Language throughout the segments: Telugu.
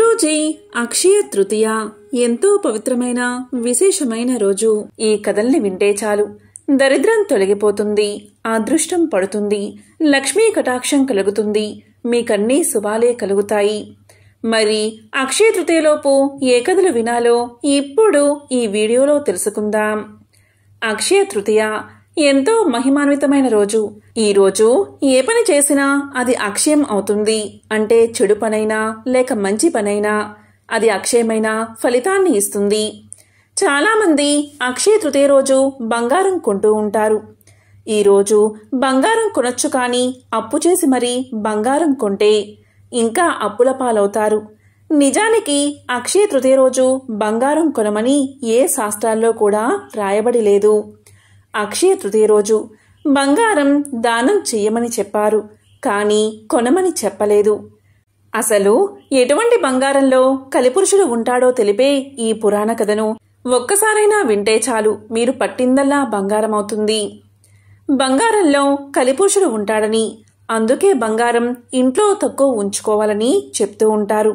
రోజే అక్షయ తృతీయ ఎంతో పవిత్రమైన విశేషమైన రోజు ఈ కథల్ని వింటే చాలు దరిద్రం తొలగిపోతుంది అదృష్టం పడుతుంది లక్ష్మీ కటాక్షం కలుగుతుంది మీకన్నీ శుభాలే కలుగుతాయి మరి అక్షయ తృతీయలోపు ఏ కథలు వినాలో ఇప్పుడు ఈ వీడియోలో తెలుసుకుందాం అక్షయ తృతీయ ఎంతో మహిమాన్వితమైన రోజు ఈ రోజు ఏ పని చేసినా అది అక్షయం అవుతుంది అంటే చెడు పనైనా లేక మంచి పనైనా అది అక్షయమైన ఫలితాన్ని ఇస్తుంది చాలామంది అక్షయ తృతీయ రోజు బంగారం కొంటూ ఉంటారు ఈరోజు బంగారం కొనొచ్చు కానీ అప్పు చేసి మరీ బంగారం కొంటే ఇంకా అప్పుల పాలవుతారు నిజానికి అక్షయ తృతీయ రోజు బంగారం కొనమని ఏ శాస్త్రాల్లో కూడా రాయబడి లేదు అక్షయ తృతీయ రోజు బంగారం దానం చెయ్యమని చెప్పారు కానీ కొనమని చెప్పలేదు అసలు ఎటువంటి బంగారంలో కలిపురుషుడు ఉంటాడో తెలిపే ఈ పురాణ కథను ఒక్కసారైనా వింటే చాలు మీరు పట్టిందల్లా బంగారమవుతుంది బంగారంలో కలిపురుషుడు ఉంటాడని అందుకే బంగారం ఇంట్లో తక్కువ ఉంచుకోవాలని చెప్తూ ఉంటారు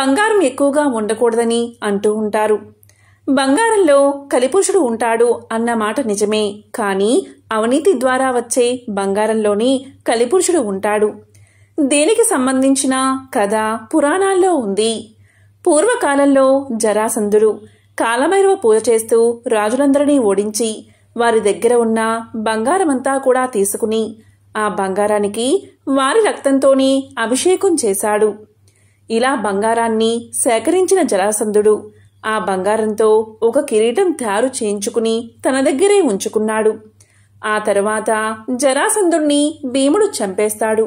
బంగారం ఎక్కువగా ఉండకూడదని అంటూ ఉంటారు బంగారంలో కలిపురుషుడు ఉంటాడు అన్న మాట నిజమే కానీ అవినీతి ద్వారా వచ్చే బంగారంలోనే కలిపురుషుడు ఉంటాడు దేనికి సంబంధించిన కథ పురాణాల్లో ఉంది పూర్వకాలంలో జరాసంధుడు కాలమైరవ పూజ చేస్తూ రాజులందరినీ ఓడించి వారి దగ్గర ఉన్న బంగారమంతా కూడా తీసుకుని ఆ బంగారానికి వారి రక్తంతోనే అభిషేకం చేశాడు ఇలా బంగారాన్ని సేకరించిన జరాసంధుడు ఆ బంగారంతో ఒక కిరీటం తయారు చేయించుకుని తన దగ్గరే ఉంచుకున్నాడు ఆ తర్వాత జరాసంధుణ్ణి భీముడు చంపేస్తాడు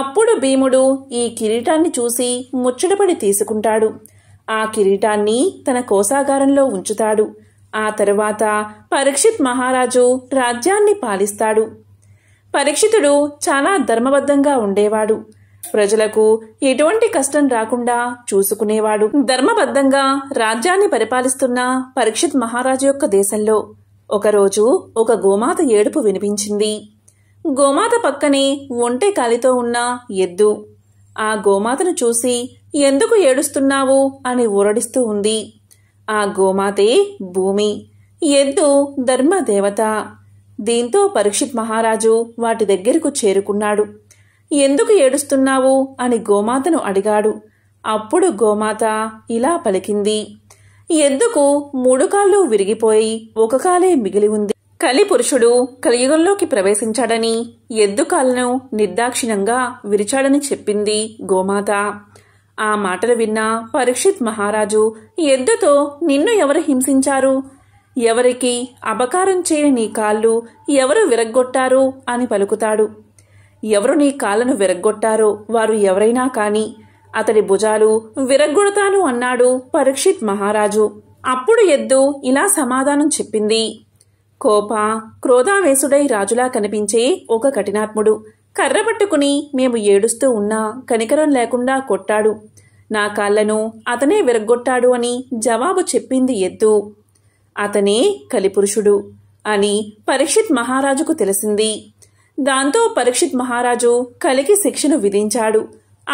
అప్పుడు భీముడు ఈ కిరీటాన్ని చూసి ముచ్చటపడి తీసుకుంటాడు ఆ కిరీటాన్ని తన కోసాగారంలో ఉంచుతాడు ఆ తర్వాత పరీక్షిత్ మహారాజు రాజ్యాన్ని పాలిస్తాడు పరీక్షితుడు చాలా ధర్మబద్ధంగా ఉండేవాడు ప్రజలకు ఎటువంటి కష్టం రాకుండా చూసుకునేవాడు ధర్మబద్ధంగా రాజ్యాన్ని పరిపాలిస్తున్న పరీక్షిత్ మహారాజు యొక్క దేశంలో ఒకరోజు ఒక గోమాత ఏడుపు వినిపించింది గోమాత పక్కనే ఒంటె కాలితో ఉన్న ఎద్దు ఆ గోమాతను చూసి ఎందుకు ఏడుస్తున్నావు అని ఊరడిస్తూ ఉంది ఆ గోమాతే భూమి ఎద్దు ధర్మదేవత దీంతో పరీక్షిత్ మహారాజు వాటి దగ్గరకు చేరుకున్నాడు ఎందుకు ఏడుస్తున్నావు అని గోమాతను అడిగాడు అప్పుడు గోమాత ఇలా పలికింది ఎద్దుకు మూడు కాళ్ళు విరిగిపోయి ఒక కాలే మిగిలి ఉంది కలి పురుషుడు కలియుగంలోకి ప్రవేశించాడని ఎద్దు కాళ్ళను నిర్దాక్షిణంగా విరిచాడని చెప్పింది గోమాత ఆ మాటలు విన్న పరీక్షిత్ మహారాజు ఎద్దుతో నిన్ను ఎవరు హింసించారు ఎవరికి అపకారం చేయని నీ కాళ్ళు ఎవరు విరగ్గొట్టారు అని పలుకుతాడు ఎవరు నీ కాళ్ళను విరగ్గొట్టారో వారు ఎవరైనా కాని అతడి భుజాలు విరగ్గొడతాను అన్నాడు పరీక్షిత్ మహారాజు అప్పుడు ఎద్దు ఇలా సమాధానం చెప్పింది కోప క్రోధావేశుడై రాజులా కనిపించే ఒక కఠినాత్ముడు కర్ర పట్టుకుని మేము ఏడుస్తూ ఉన్నా కనికరం లేకుండా కొట్టాడు నా కాళ్లను అతనే విరగ్గొట్టాడు అని జవాబు చెప్పింది ఎద్దు అతనే కలిపురుషుడు అని పరీక్షిత్ మహారాజుకు తెలిసింది దాంతో పరీక్షిత్ మహారాజు కలికి శిక్షను విధించాడు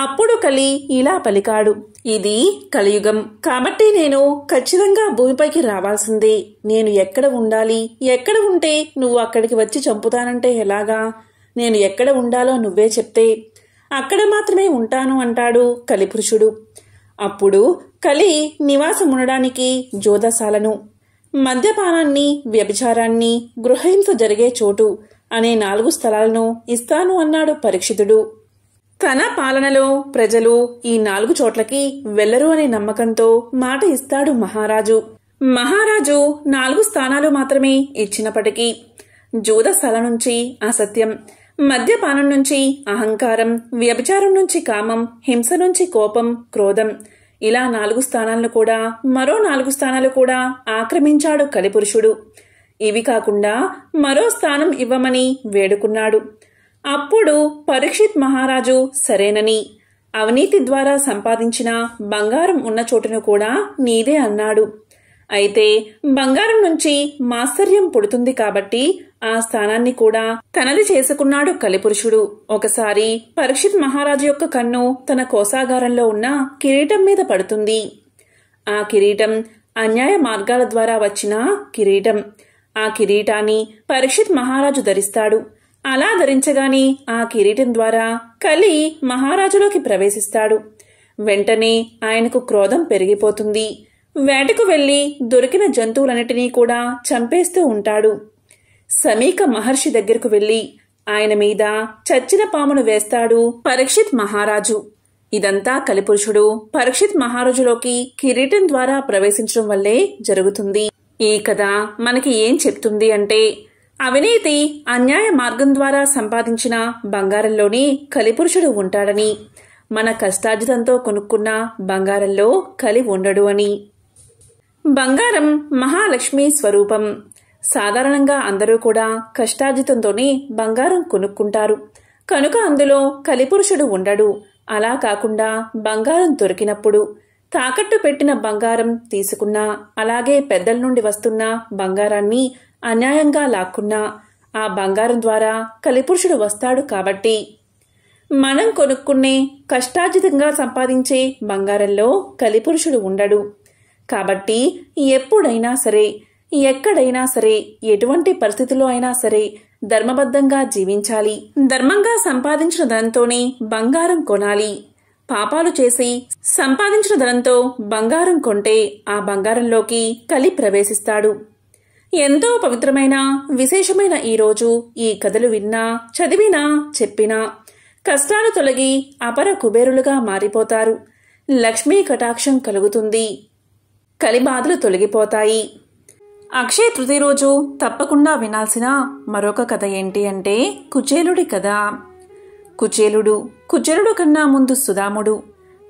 అప్పుడు కలి ఇలా పలికాడు ఇది కలియుగం కాబట్టి నేను ఖచ్చితంగా భూమిపైకి రావాల్సిందే నేను ఎక్కడ ఉండాలి ఎక్కడ ఉంటే నువ్వు అక్కడికి వచ్చి చంపుతానంటే ఎలాగా నేను ఎక్కడ ఉండాలో నువ్వే చెప్తే అక్కడ మాత్రమే ఉంటాను అంటాడు కలిపురుషుడు అప్పుడు కలి నివాసం ఉండడానికి జోదశాలను మద్యపానాన్ని వ్యభిచారాన్ని గృహహింస జరిగే చోటు అనే నాలుగు స్థలాలను ఇస్తాను అన్నాడు పరీక్షితుడు తన పాలనలో ప్రజలు ఈ నాలుగు చోట్లకి వెళ్లరు అనే నమ్మకంతో మాట ఇస్తాడు మహారాజు మహారాజు నాలుగు స్థానాలు మాత్రమే ఇచ్చినప్పటికీ జూద స్థలం నుంచి అసత్యం మద్యపానం నుంచి అహంకారం వ్యభిచారం నుంచి కామం హింస నుంచి కోపం క్రోధం ఇలా నాలుగు స్థానాలను కూడా మరో నాలుగు స్థానాలు కూడా ఆక్రమించాడు కలిపురుషుడు ఇవి కాకుండా మరో స్థానం ఇవ్వమని వేడుకున్నాడు అప్పుడు పరీక్షిత్ మహారాజు సరేనని అవినీతి ద్వారా సంపాదించిన బంగారం ఉన్న చోటును కూడా నీదే అన్నాడు అయితే బంగారం నుంచి మాత్సర్యం పుడుతుంది కాబట్టి ఆ స్థానాన్ని కూడా తనది చేసుకున్నాడు కలిపురుషుడు ఒకసారి పరీక్షిత్ మహారాజు యొక్క కన్ను తన కోసాగారంలో ఉన్న కిరీటం మీద పడుతుంది ఆ కిరీటం అన్యాయ మార్గాల ద్వారా వచ్చిన కిరీటం ఆ కిరీటాన్ని పరీక్షిత్ మహారాజు ధరిస్తాడు అలా ధరించగానే ఆ కిరీటం ద్వారా కలి మహారాజులోకి ప్రవేశిస్తాడు వెంటనే ఆయనకు క్రోధం పెరిగిపోతుంది వేటకు వెళ్లి దొరికిన జంతువులన్నిటినీ కూడా చంపేస్తూ ఉంటాడు సమీక మహర్షి దగ్గరకు వెళ్లి ఆయన మీద చచ్చిన పామును వేస్తాడు పరీక్షిత్ మహారాజు ఇదంతా కలిపురుషుడు పరీక్షిత్ మహారాజులోకి కిరీటం ద్వారా ప్రవేశించడం వల్లే జరుగుతుంది ఈ కథ మనకి ఏం చెప్తుంది అంటే అవినీతి అన్యాయ మార్గం ద్వారా సంపాదించిన బంగారంలోనే కలిపురుషుడు ఉంటాడని మన కష్టార్జితంతో కొనుక్కున్న బంగారంలో కలి ఉండడు అని బంగారం మహాలక్ష్మి స్వరూపం సాధారణంగా అందరూ కూడా కష్టార్జితంతోనే బంగారం కొనుక్కుంటారు కనుక అందులో కలిపురుషుడు ఉండడు అలా కాకుండా బంగారం దొరికినప్పుడు తాకట్టు పెట్టిన బంగారం తీసుకున్నా అలాగే పెద్దల నుండి వస్తున్న బంగారాన్ని అన్యాయంగా లాక్కున్నా ఆ బంగారం ద్వారా కలిపురుషుడు వస్తాడు కాబట్టి మనం కొనుక్కునే కష్టార్జితంగా సంపాదించే బంగారంలో కలిపురుషుడు ఉండడు కాబట్టి ఎప్పుడైనా సరే ఎక్కడైనా సరే ఎటువంటి పరిస్థితిలో అయినా సరే ధర్మబద్ధంగా జీవించాలి ధర్మంగా సంపాదించిన ధనంతోనే బంగారం కొనాలి పాపాలు చేసి సంపాదించిన ధనంతో బంగారం కొంటే ఆ బంగారంలోకి కలి ప్రవేశిస్తాడు ఎంతో పవిత్రమైన విశేషమైన ఈరోజు ఈ కథలు విన్నా చదివినా చెప్పినా కష్టాలు తొలగి అపర కుబేరులుగా మారిపోతారు లక్ష్మీ కటాక్షం కలుగుతుంది కలిబాధలు తొలగిపోతాయి అక్షయ తృతీయ రోజు తప్పకుండా వినాల్సిన మరొక కథ ఏంటి అంటే కుచేలుడి కథ కుచేలుడు కుచేలుడు కన్నా ముందు సుదాముడు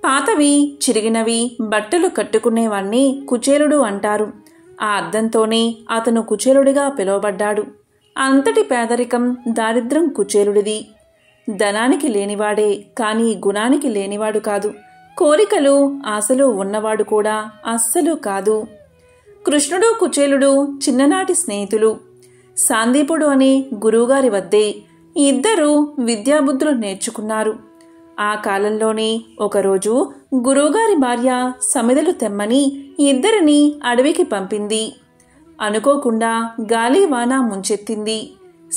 పాతవి చిరిగినవి బట్టలు కట్టుకునేవాణ్ణి కుచేలుడు అంటారు ఆ అర్థంతోనే అతను కుచేలుడిగా పిలువబడ్డాడు అంతటి పేదరికం దారిద్ర్యం కుచేలుడిది ధనానికి లేనివాడే కానీ గుణానికి లేనివాడు కాదు కోరికలు ఆశలు ఉన్నవాడు కూడా అస్సలు కాదు కృష్ణుడు కుచేలుడు చిన్ననాటి స్నేహితులు సాందీపుడు అనే గురువుగారి వద్దే ఇద్దరూ విద్యాబుద్ధులు నేర్చుకున్నారు ఆ కాలంలోనే ఒకరోజు గురువుగారి భార్య సమిదలు తెమ్మని ఇద్దరిని అడవికి పంపింది అనుకోకుండా గాలి వాన ముంచెత్తింది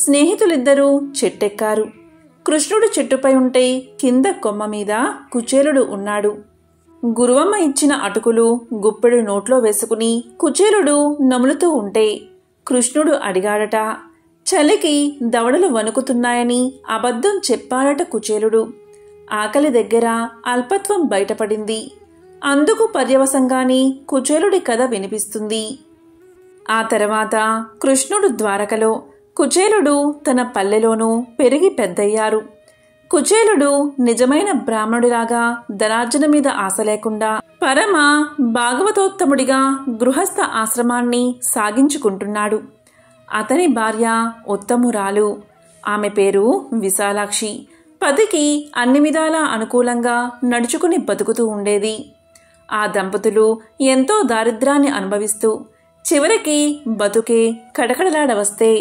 స్నేహితులిద్దరూ చెట్టెక్కారు కృష్ణుడు చెట్టుపై ఉంటే కింద కొమ్మ మీద కుచేలుడు ఉన్నాడు గురువమ్మ ఇచ్చిన అటుకులు గుప్పెడు నోట్లో వేసుకుని కుచేలుడు నములుతూ ఉంటే కృష్ణుడు అడిగాడట చలికి దవడలు వణుకుతున్నాయని అబద్ధం చెప్పాడట కుచేలుడు ఆకలి దగ్గర అల్పత్వం బయటపడింది అందుకు పర్యవసంగానే కుచేలుడి కథ వినిపిస్తుంది ఆ తర్వాత కృష్ణుడు ద్వారకలో కుచేలుడు తన పల్లెలోనూ పెరిగి పెద్దయ్యారు కుచేలుడు నిజమైన బ్రాహ్మణుడిలాగా ధనార్జన మీద ఆశ లేకుండా పరమ భాగవతోత్తముడిగా గృహస్థ ఆశ్రమాన్ని సాగించుకుంటున్నాడు అతని భార్య ఉత్తమురాలు ఆమె పేరు విశాలాక్షి పదికి అన్ని విధాలా అనుకూలంగా నడుచుకుని బతుకుతూ ఉండేది ఆ దంపతులు ఎంతో దారిద్రాన్ని అనుభవిస్తూ చివరికి బతుకే కడకడలాడవస్తే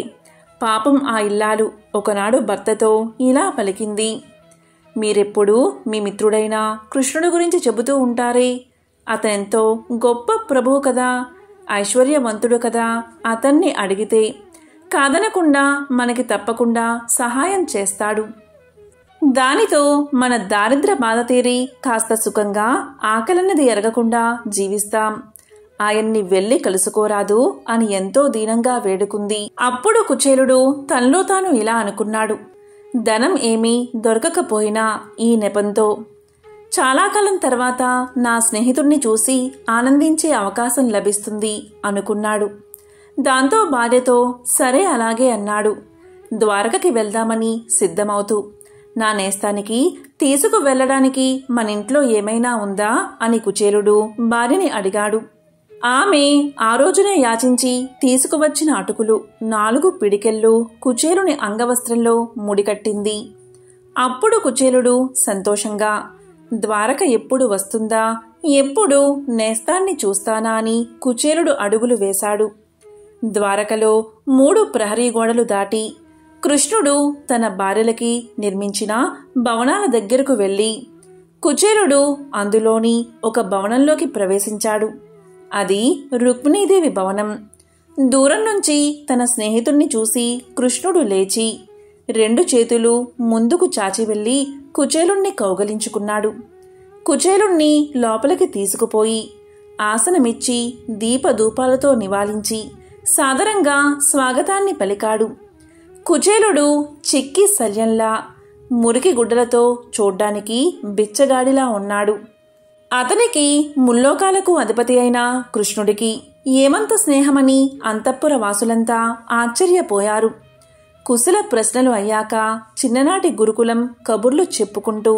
పాపం ఆ ఇల్లాలు ఒకనాడు భర్తతో ఇలా పలికింది మీరెప్పుడూ మీ మిత్రుడైన కృష్ణుడు గురించి చెబుతూ ఉంటారే అతనెంతో గొప్ప ప్రభువు కదా ఐశ్వర్యవంతుడు కదా అతన్ని అడిగితే కాదనకుండా మనకి తప్పకుండా సహాయం చేస్తాడు దానితో మన దారిద్ర బాధ తీరి కాస్త సుఖంగా ఆకలన్నది ఎరగకుండా జీవిస్తాం ఆయన్ని వెళ్ళి కలుసుకోరాదు అని ఎంతో దీనంగా వేడుకుంది అప్పుడు కుచేలుడు తనలో తాను ఇలా అనుకున్నాడు ధనం ఏమీ దొరకకపోయినా ఈ నెపంతో చాలా కాలం తర్వాత నా స్నేహితుణ్ణి చూసి ఆనందించే అవకాశం లభిస్తుంది అనుకున్నాడు దాంతో భార్యతో సరే అలాగే అన్నాడు ద్వారకకి వెళ్దామని సిద్ధమవుతూ నా నేస్తానికి తీసుకు వెళ్లడానికి మన ఇంట్లో ఏమైనా ఉందా అని కుచేలుడు భార్యని అడిగాడు ఆమె ఆ రోజునే యాచించి తీసుకువచ్చిన అటుకులు నాలుగు పిడికెళ్ళు కుచేలుని అంగవస్త్రంలో ముడికట్టింది అప్పుడు కుచేలుడు సంతోషంగా ద్వారక ఎప్పుడు వస్తుందా ఎప్పుడు నేస్తాన్ని చూస్తానా అని కుచేలుడు అడుగులు వేశాడు ద్వారకలో మూడు ప్రహరీ గోడలు దాటి కృష్ణుడు తన భార్యలకి నిర్మించిన భవనాల దగ్గరకు వెళ్ళి కుచేరుడు అందులోని ఒక భవనంలోకి ప్రవేశించాడు అది రుక్మిణీదేవి భవనం దూరం నుంచి తన స్నేహితుణ్ణి చూసి కృష్ణుడు లేచి రెండు చేతులు ముందుకు చాచి వెళ్ళి కుచేలుణ్ణి కౌగలించుకున్నాడు కుచేలుణ్ణి లోపలికి తీసుకుపోయి ఆసనమిచ్చి దీపధూపాలతో నివాలించి సాదరంగా స్వాగతాన్ని పలికాడు కుచేలుడు చిక్కి శల్యంలా మురికి గుడ్డలతో చూడ్డానికి బిచ్చగాడిలా ఉన్నాడు అతనికి ముల్లోకాలకు అధిపతి అయిన కృష్ణుడికి ఏమంత స్నేహమని అంతఃపుర వాసులంతా ఆశ్చర్యపోయారు కుశల ప్రశ్నలు అయ్యాక చిన్ననాటి గురుకులం కబుర్లు చెప్పుకుంటూ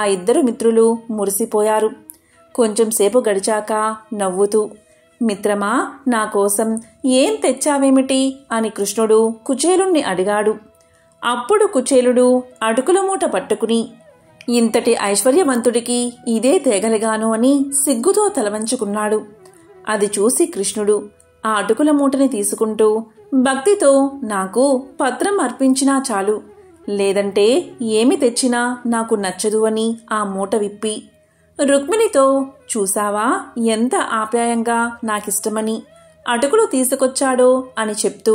ఆ ఇద్దరు మిత్రులు మురిసిపోయారు కొంచెంసేపు గడిచాక నవ్వుతూ మిత్రమా నా కోసం ఏం తెచ్చావేమిటి అని కృష్ణుడు కుచేలుణ్ణి అడిగాడు అప్పుడు కుచేలుడు అటుకుల మూట పట్టుకుని ఇంతటి ఐశ్వర్యవంతుడికి ఇదే తేగలిగాను అని సిగ్గుతో తలవంచుకున్నాడు అది చూసి కృష్ణుడు ఆ అటుకుల మూటని తీసుకుంటూ భక్తితో నాకు పత్రం అర్పించినా చాలు లేదంటే ఏమి తెచ్చినా నాకు నచ్చదు అని ఆ మూట విప్పి రుక్మిణితో చూసావా ఎంత ఆప్యాయంగా నాకిష్టమని అటుకులు తీసుకొచ్చాడో అని చెప్తూ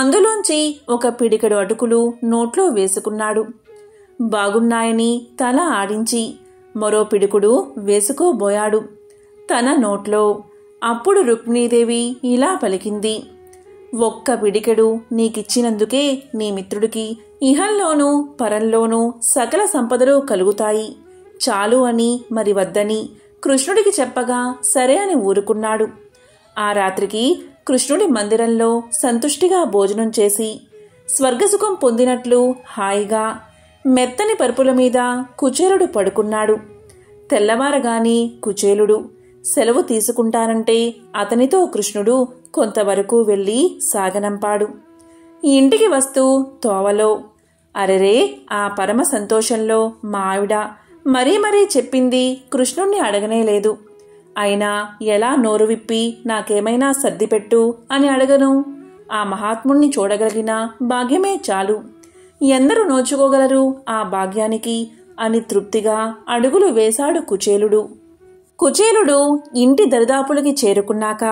అందులోంచి ఒక పిడికెడు అటుకులు నోట్లో వేసుకున్నాడు బాగున్నాయని తల ఆడించి మరో పిడుకుడు వేసుకోబోయాడు తన నోట్లో అప్పుడు రుక్మిణీదేవి ఇలా పలికింది ఒక్క పిడికెడు నీకిచ్చినందుకే నీ మిత్రుడికి ఇహంలోనూ పరంలోనూ సకల సంపదలు కలుగుతాయి చాలు అని మరి వద్దని కృష్ణుడికి చెప్పగా సరే అని ఊరుకున్నాడు ఆ రాత్రికి కృష్ణుడి మందిరంలో సంతుష్టిగా భోజనం చేసి స్వర్గసుఖం పొందినట్లు హాయిగా మెత్తని పరుపుల మీద కుచేలుడు పడుకున్నాడు తెల్లవారగాని కుచేలుడు సెలవు తీసుకుంటానంటే అతనితో కృష్ణుడు కొంతవరకు వెళ్ళి సాగనంపాడు ఇంటికి వస్తూ తోవలో అరెరే ఆ పరమ సంతోషంలో మావిడ మరీ మరీ చెప్పింది కృష్ణుణ్ణి అడగనే లేదు అయినా ఎలా నోరు విప్పి నాకేమైనా సర్దిపెట్టు అని అడగను ఆ మహాత్ముణ్ణి చూడగలిగిన భాగ్యమే చాలు ఎందరు నోచుకోగలరు ఆ భాగ్యానికి అని తృప్తిగా అడుగులు వేశాడు కుచేలుడు కుచేలుడు ఇంటి దరిదాపులకి చేరుకున్నాక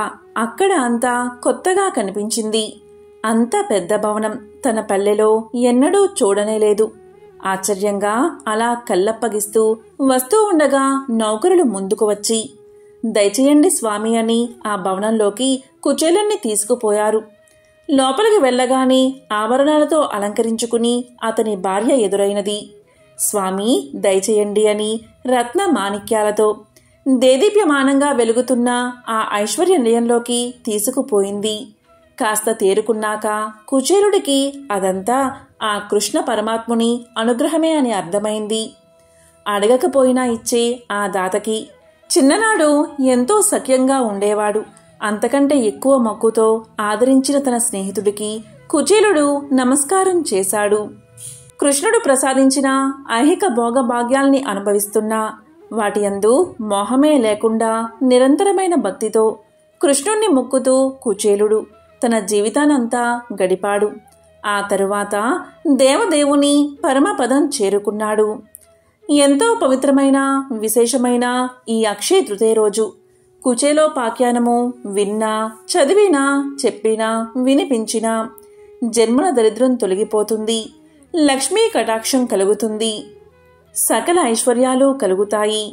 అక్కడ అంతా కొత్తగా కనిపించింది అంత పెద్ద భవనం తన పల్లెలో ఎన్నడూ చూడనేలేదు ఆశ్చర్యంగా అలా కళ్ళప్పగిస్తూ వస్తూ ఉండగా నౌకరులు ముందుకు వచ్చి దయచేయండి స్వామి అని ఆ భవనంలోకి కుచేలన్ని తీసుకుపోయారు లోపలికి వెళ్ళగానే ఆభరణాలతో అలంకరించుకుని అతని భార్య ఎదురైనది స్వామి దయచేయండి అని రత్న మాణిక్యాలతో దేదీప్యమానంగా వెలుగుతున్న ఆ ఐశ్వర్య నిలయంలోకి తీసుకుపోయింది కాస్త తేరుకున్నాక కుచేలుడికి అదంతా ఆ కృష్ణ పరమాత్ముని అనుగ్రహమే అని అర్థమైంది అడగకపోయినా ఇచ్చే ఆ దాతకి చిన్ననాడు ఎంతో సఖ్యంగా ఉండేవాడు అంతకంటే ఎక్కువ మక్కుతో ఆదరించిన తన స్నేహితుడికి కుచేలుడు నమస్కారం చేశాడు కృష్ణుడు ప్రసాదించిన ఐహిక భోగభాగ్యాల్ని అనుభవిస్తున్నా వాటి అందు మోహమే లేకుండా నిరంతరమైన భక్తితో కృష్ణుణ్ణి మొక్కుతూ కుచేలుడు తన జీవితానంతా గడిపాడు ఆ తరువాత దేవదేవుని పరమపదం చేరుకున్నాడు ఎంతో పవిత్రమైన విశేషమైన ఈ అక్షయ తృతీయ రోజు కుచేలో పాఖ్యానము విన్నా చదివినా చెప్పినా వినిపించినా జన్మల దరిద్రం తొలగిపోతుంది లక్ష్మీ కటాక్షం కలుగుతుంది సకల ఐశ్వర్యాలు కలుగుతాయి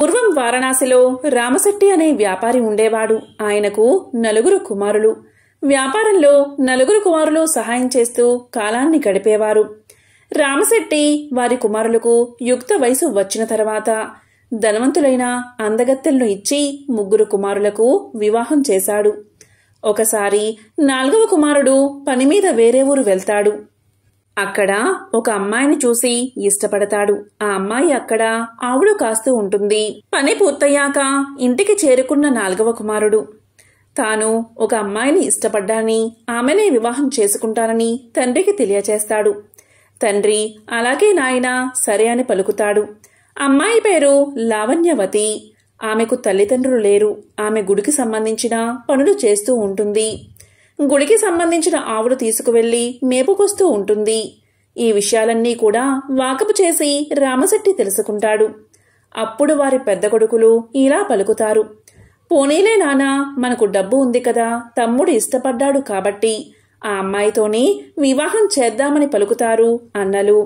పూర్వం వారణాసిలో రామశెట్టి అనే వ్యాపారి ఉండేవాడు ఆయనకు నలుగురు కుమారులు వ్యాపారంలో నలుగురు కుమారులు సహాయం చేస్తూ కాలాన్ని గడిపేవారు రామశెట్టి వారి కుమారులకు యుక్త వయసు వచ్చిన తర్వాత ధనవంతులైన అందగత్తెలను ఇచ్చి ముగ్గురు కుమారులకు వివాహం చేశాడు ఒకసారి నాలుగవ కుమారుడు పని మీద వేరే ఊరు వెళ్తాడు అక్కడ ఒక అమ్మాయిని చూసి ఇష్టపడతాడు ఆ అమ్మాయి అక్కడ ఆవుడు కాస్తూ ఉంటుంది పని పూర్తయ్యాక ఇంటికి చేరుకున్న నాలుగవ కుమారుడు తాను ఒక అమ్మాయిని ఇష్టపడ్డానని ఆమెనే వివాహం చేసుకుంటానని తండ్రికి తెలియచేస్తాడు తండ్రి అలాగే నాయన సరే అని పలుకుతాడు అమ్మాయి పేరు లావణ్యవతి ఆమెకు తల్లిదండ్రులు లేరు ఆమె గుడికి సంబంధించిన పనులు చేస్తూ ఉంటుంది గుడికి సంబంధించిన ఆవులు తీసుకువెళ్లి మేపుకొస్తూ ఉంటుంది ఈ విషయాలన్నీ కూడా వాకపు చేసి రామశెట్టి తెలుసుకుంటాడు అప్పుడు వారి పెద్ద కొడుకులు ఇలా పలుకుతారు పోనీలే నానా మనకు డబ్బు ఉంది కదా తమ్ముడు ఇష్టపడ్డాడు కాబట్టి ఆ అమ్మాయితోనే వివాహం చేద్దామని పలుకుతారు అన్నలు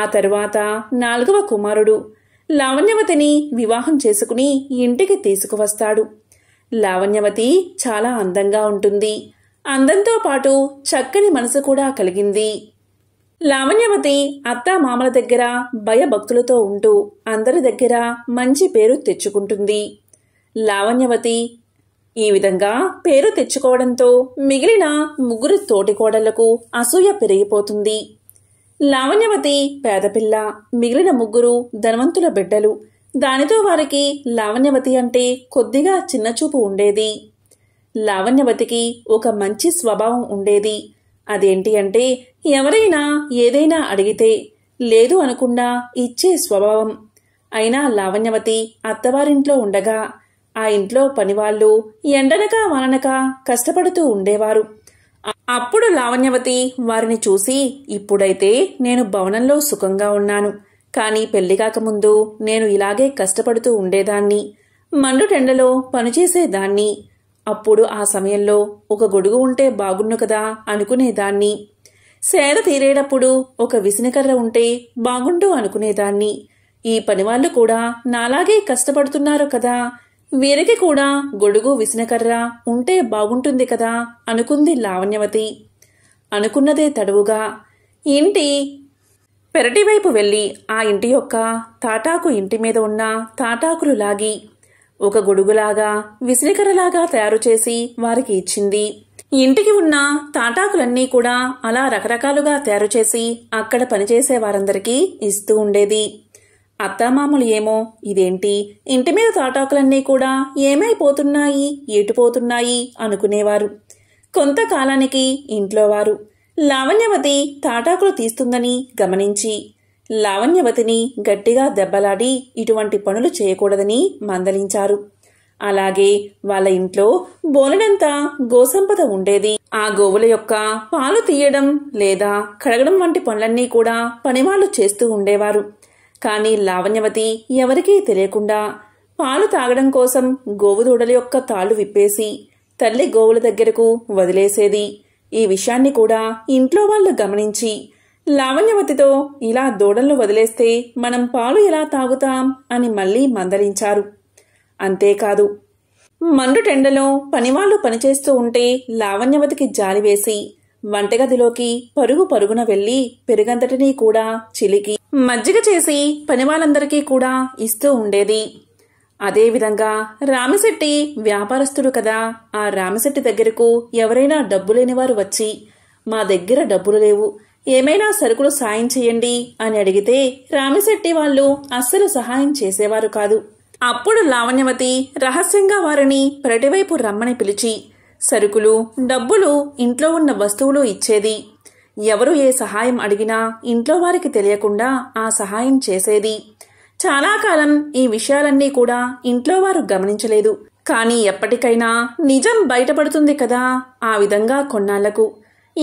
ఆ తర్వాత నాలుగవ కుమారుడు లావణ్యవతిని వివాహం చేసుకుని ఇంటికి తీసుకువస్తాడు లావణ్యవతి చాలా అందంగా ఉంటుంది అందంతో పాటు చక్కని మనసు కూడా కలిగింది లావణ్యవతి మామల దగ్గర భయభక్తులతో ఉంటూ అందరి దగ్గర మంచి పేరు తెచ్చుకుంటుంది లావణ్యవతి ఈ విధంగా పేరు తెచ్చుకోవడంతో మిగిలిన ముగ్గురు తోటికోడళ్లకు అసూయ పెరిగిపోతుంది లావణ్యవతి పేదపిల్ల మిగిలిన ముగ్గురు ధనవంతుల బిడ్డలు దానితో వారికి లావణ్యవతి అంటే కొద్దిగా చిన్నచూపు ఉండేది లావణ్యవతికి ఒక మంచి స్వభావం ఉండేది అదేంటి అంటే ఎవరైనా ఏదైనా అడిగితే లేదు అనుకున్నా ఇచ్చే స్వభావం అయినా లావణ్యవతి అత్తవారింట్లో ఉండగా ఆ ఇంట్లో పనివాళ్లు ఎండనక వాననక కష్టపడుతూ ఉండేవారు అప్పుడు లావణ్యవతి వారిని చూసి ఇప్పుడైతే నేను భవనంలో సుఖంగా ఉన్నాను కానీ పెళ్లి కాకముందు నేను ఇలాగే కష్టపడుతూ ఉండేదాన్ని మండుటెండలో పనిచేసేదాన్ని అప్పుడు ఆ సమయంలో ఒక గొడుగు ఉంటే బాగున్ను కదా అనుకునేదాన్ని సేద తీరేటప్పుడు ఒక విసినకర్ర ఉంటే బాగుండు అనుకునేదాన్ని ఈ పనివాళ్లు కూడా నాలాగే కష్టపడుతున్నారు కదా వీరికి కూడా గొడుగు విసినకర్ర ఉంటే బాగుంటుంది కదా అనుకుంది లావణ్యవతి అనుకున్నదే తడువుగా ఇంటి పెరటివైపు వెళ్ళి ఆ ఇంటి యొక్క తాటాకు ఇంటి మీద ఉన్న తాటాకులు లాగి ఒక గొడుగులాగా విసినికరలాగా తయారు చేసి వారికి ఇచ్చింది ఇంటికి ఉన్న తాటాకులన్నీ కూడా అలా రకరకాలుగా తయారు చేసి అక్కడ పనిచేసే వారందరికీ ఇస్తూ ఉండేది అత్తామామలు ఏమో ఇదేంటి ఇంటి మీద తాటాకులన్నీ కూడా ఏమైపోతున్నాయి ఏటుపోతున్నాయి అనుకునేవారు కొంతకాలానికి ఇంట్లో వారు లావణ్యవతి తాటాకులు తీస్తుందని గమనించి లావణ్యవతిని గట్టిగా దెబ్బలాడి ఇటువంటి పనులు చేయకూడదని మందలించారు అలాగే వాళ్ళ ఇంట్లో బోలెడంతా గోసంపద ఉండేది ఆ గోవుల యొక్క పాలు తీయడం లేదా కడగడం వంటి పనులన్నీ కూడా పనివాళ్లు చేస్తూ ఉండేవారు కానీ లావణ్యవతి ఎవరికీ తెలియకుండా పాలు తాగడం కోసం గోవుదూడల యొక్క తాళ్ళు విప్పేసి తల్లి గోవుల దగ్గరకు వదిలేసేది ఈ విషయాన్ని కూడా ఇంట్లో వాళ్ళు గమనించి లావణ్యవతితో ఇలా దూడలను వదిలేస్తే మనం పాలు ఎలా తాగుతాం అని మళ్ళీ మందలించారు అంతేకాదు మండుటెండలో పనివాళ్లు పనిచేస్తూ ఉంటే లావణ్యవతికి జాలివేసి వంటగదిలోకి పరుగు పరుగున వెళ్లి పెరుగంతటినీ కూడా చిలికి మజ్జిగ చేసి పనివాళ్ళందరికీ కూడా ఇస్తూ ఉండేది అదేవిధంగా రామశెట్టి వ్యాపారస్తుడు కదా ఆ రామశెట్టి దగ్గరకు ఎవరైనా డబ్బు లేనివారు వచ్చి మా దగ్గర డబ్బులు లేవు ఏమైనా సరుకులు సాయం చేయండి అని అడిగితే రామశెట్టి వాళ్ళు అస్సలు సహాయం చేసేవారు కాదు అప్పుడు లావణ్యవతి రహస్యంగా వారిని ప్రటివైపు రమ్మని పిలిచి సరుకులు డబ్బులు ఇంట్లో ఉన్న వస్తువులు ఇచ్చేది ఎవరు ఏ సహాయం అడిగినా ఇంట్లో వారికి తెలియకుండా ఆ సహాయం చేసేది చాలా కాలం ఈ విషయాలన్నీ కూడా ఇంట్లో వారు గమనించలేదు కానీ ఎప్పటికైనా నిజం బయటపడుతుంది కదా ఆ విధంగా కొన్నాళ్లకు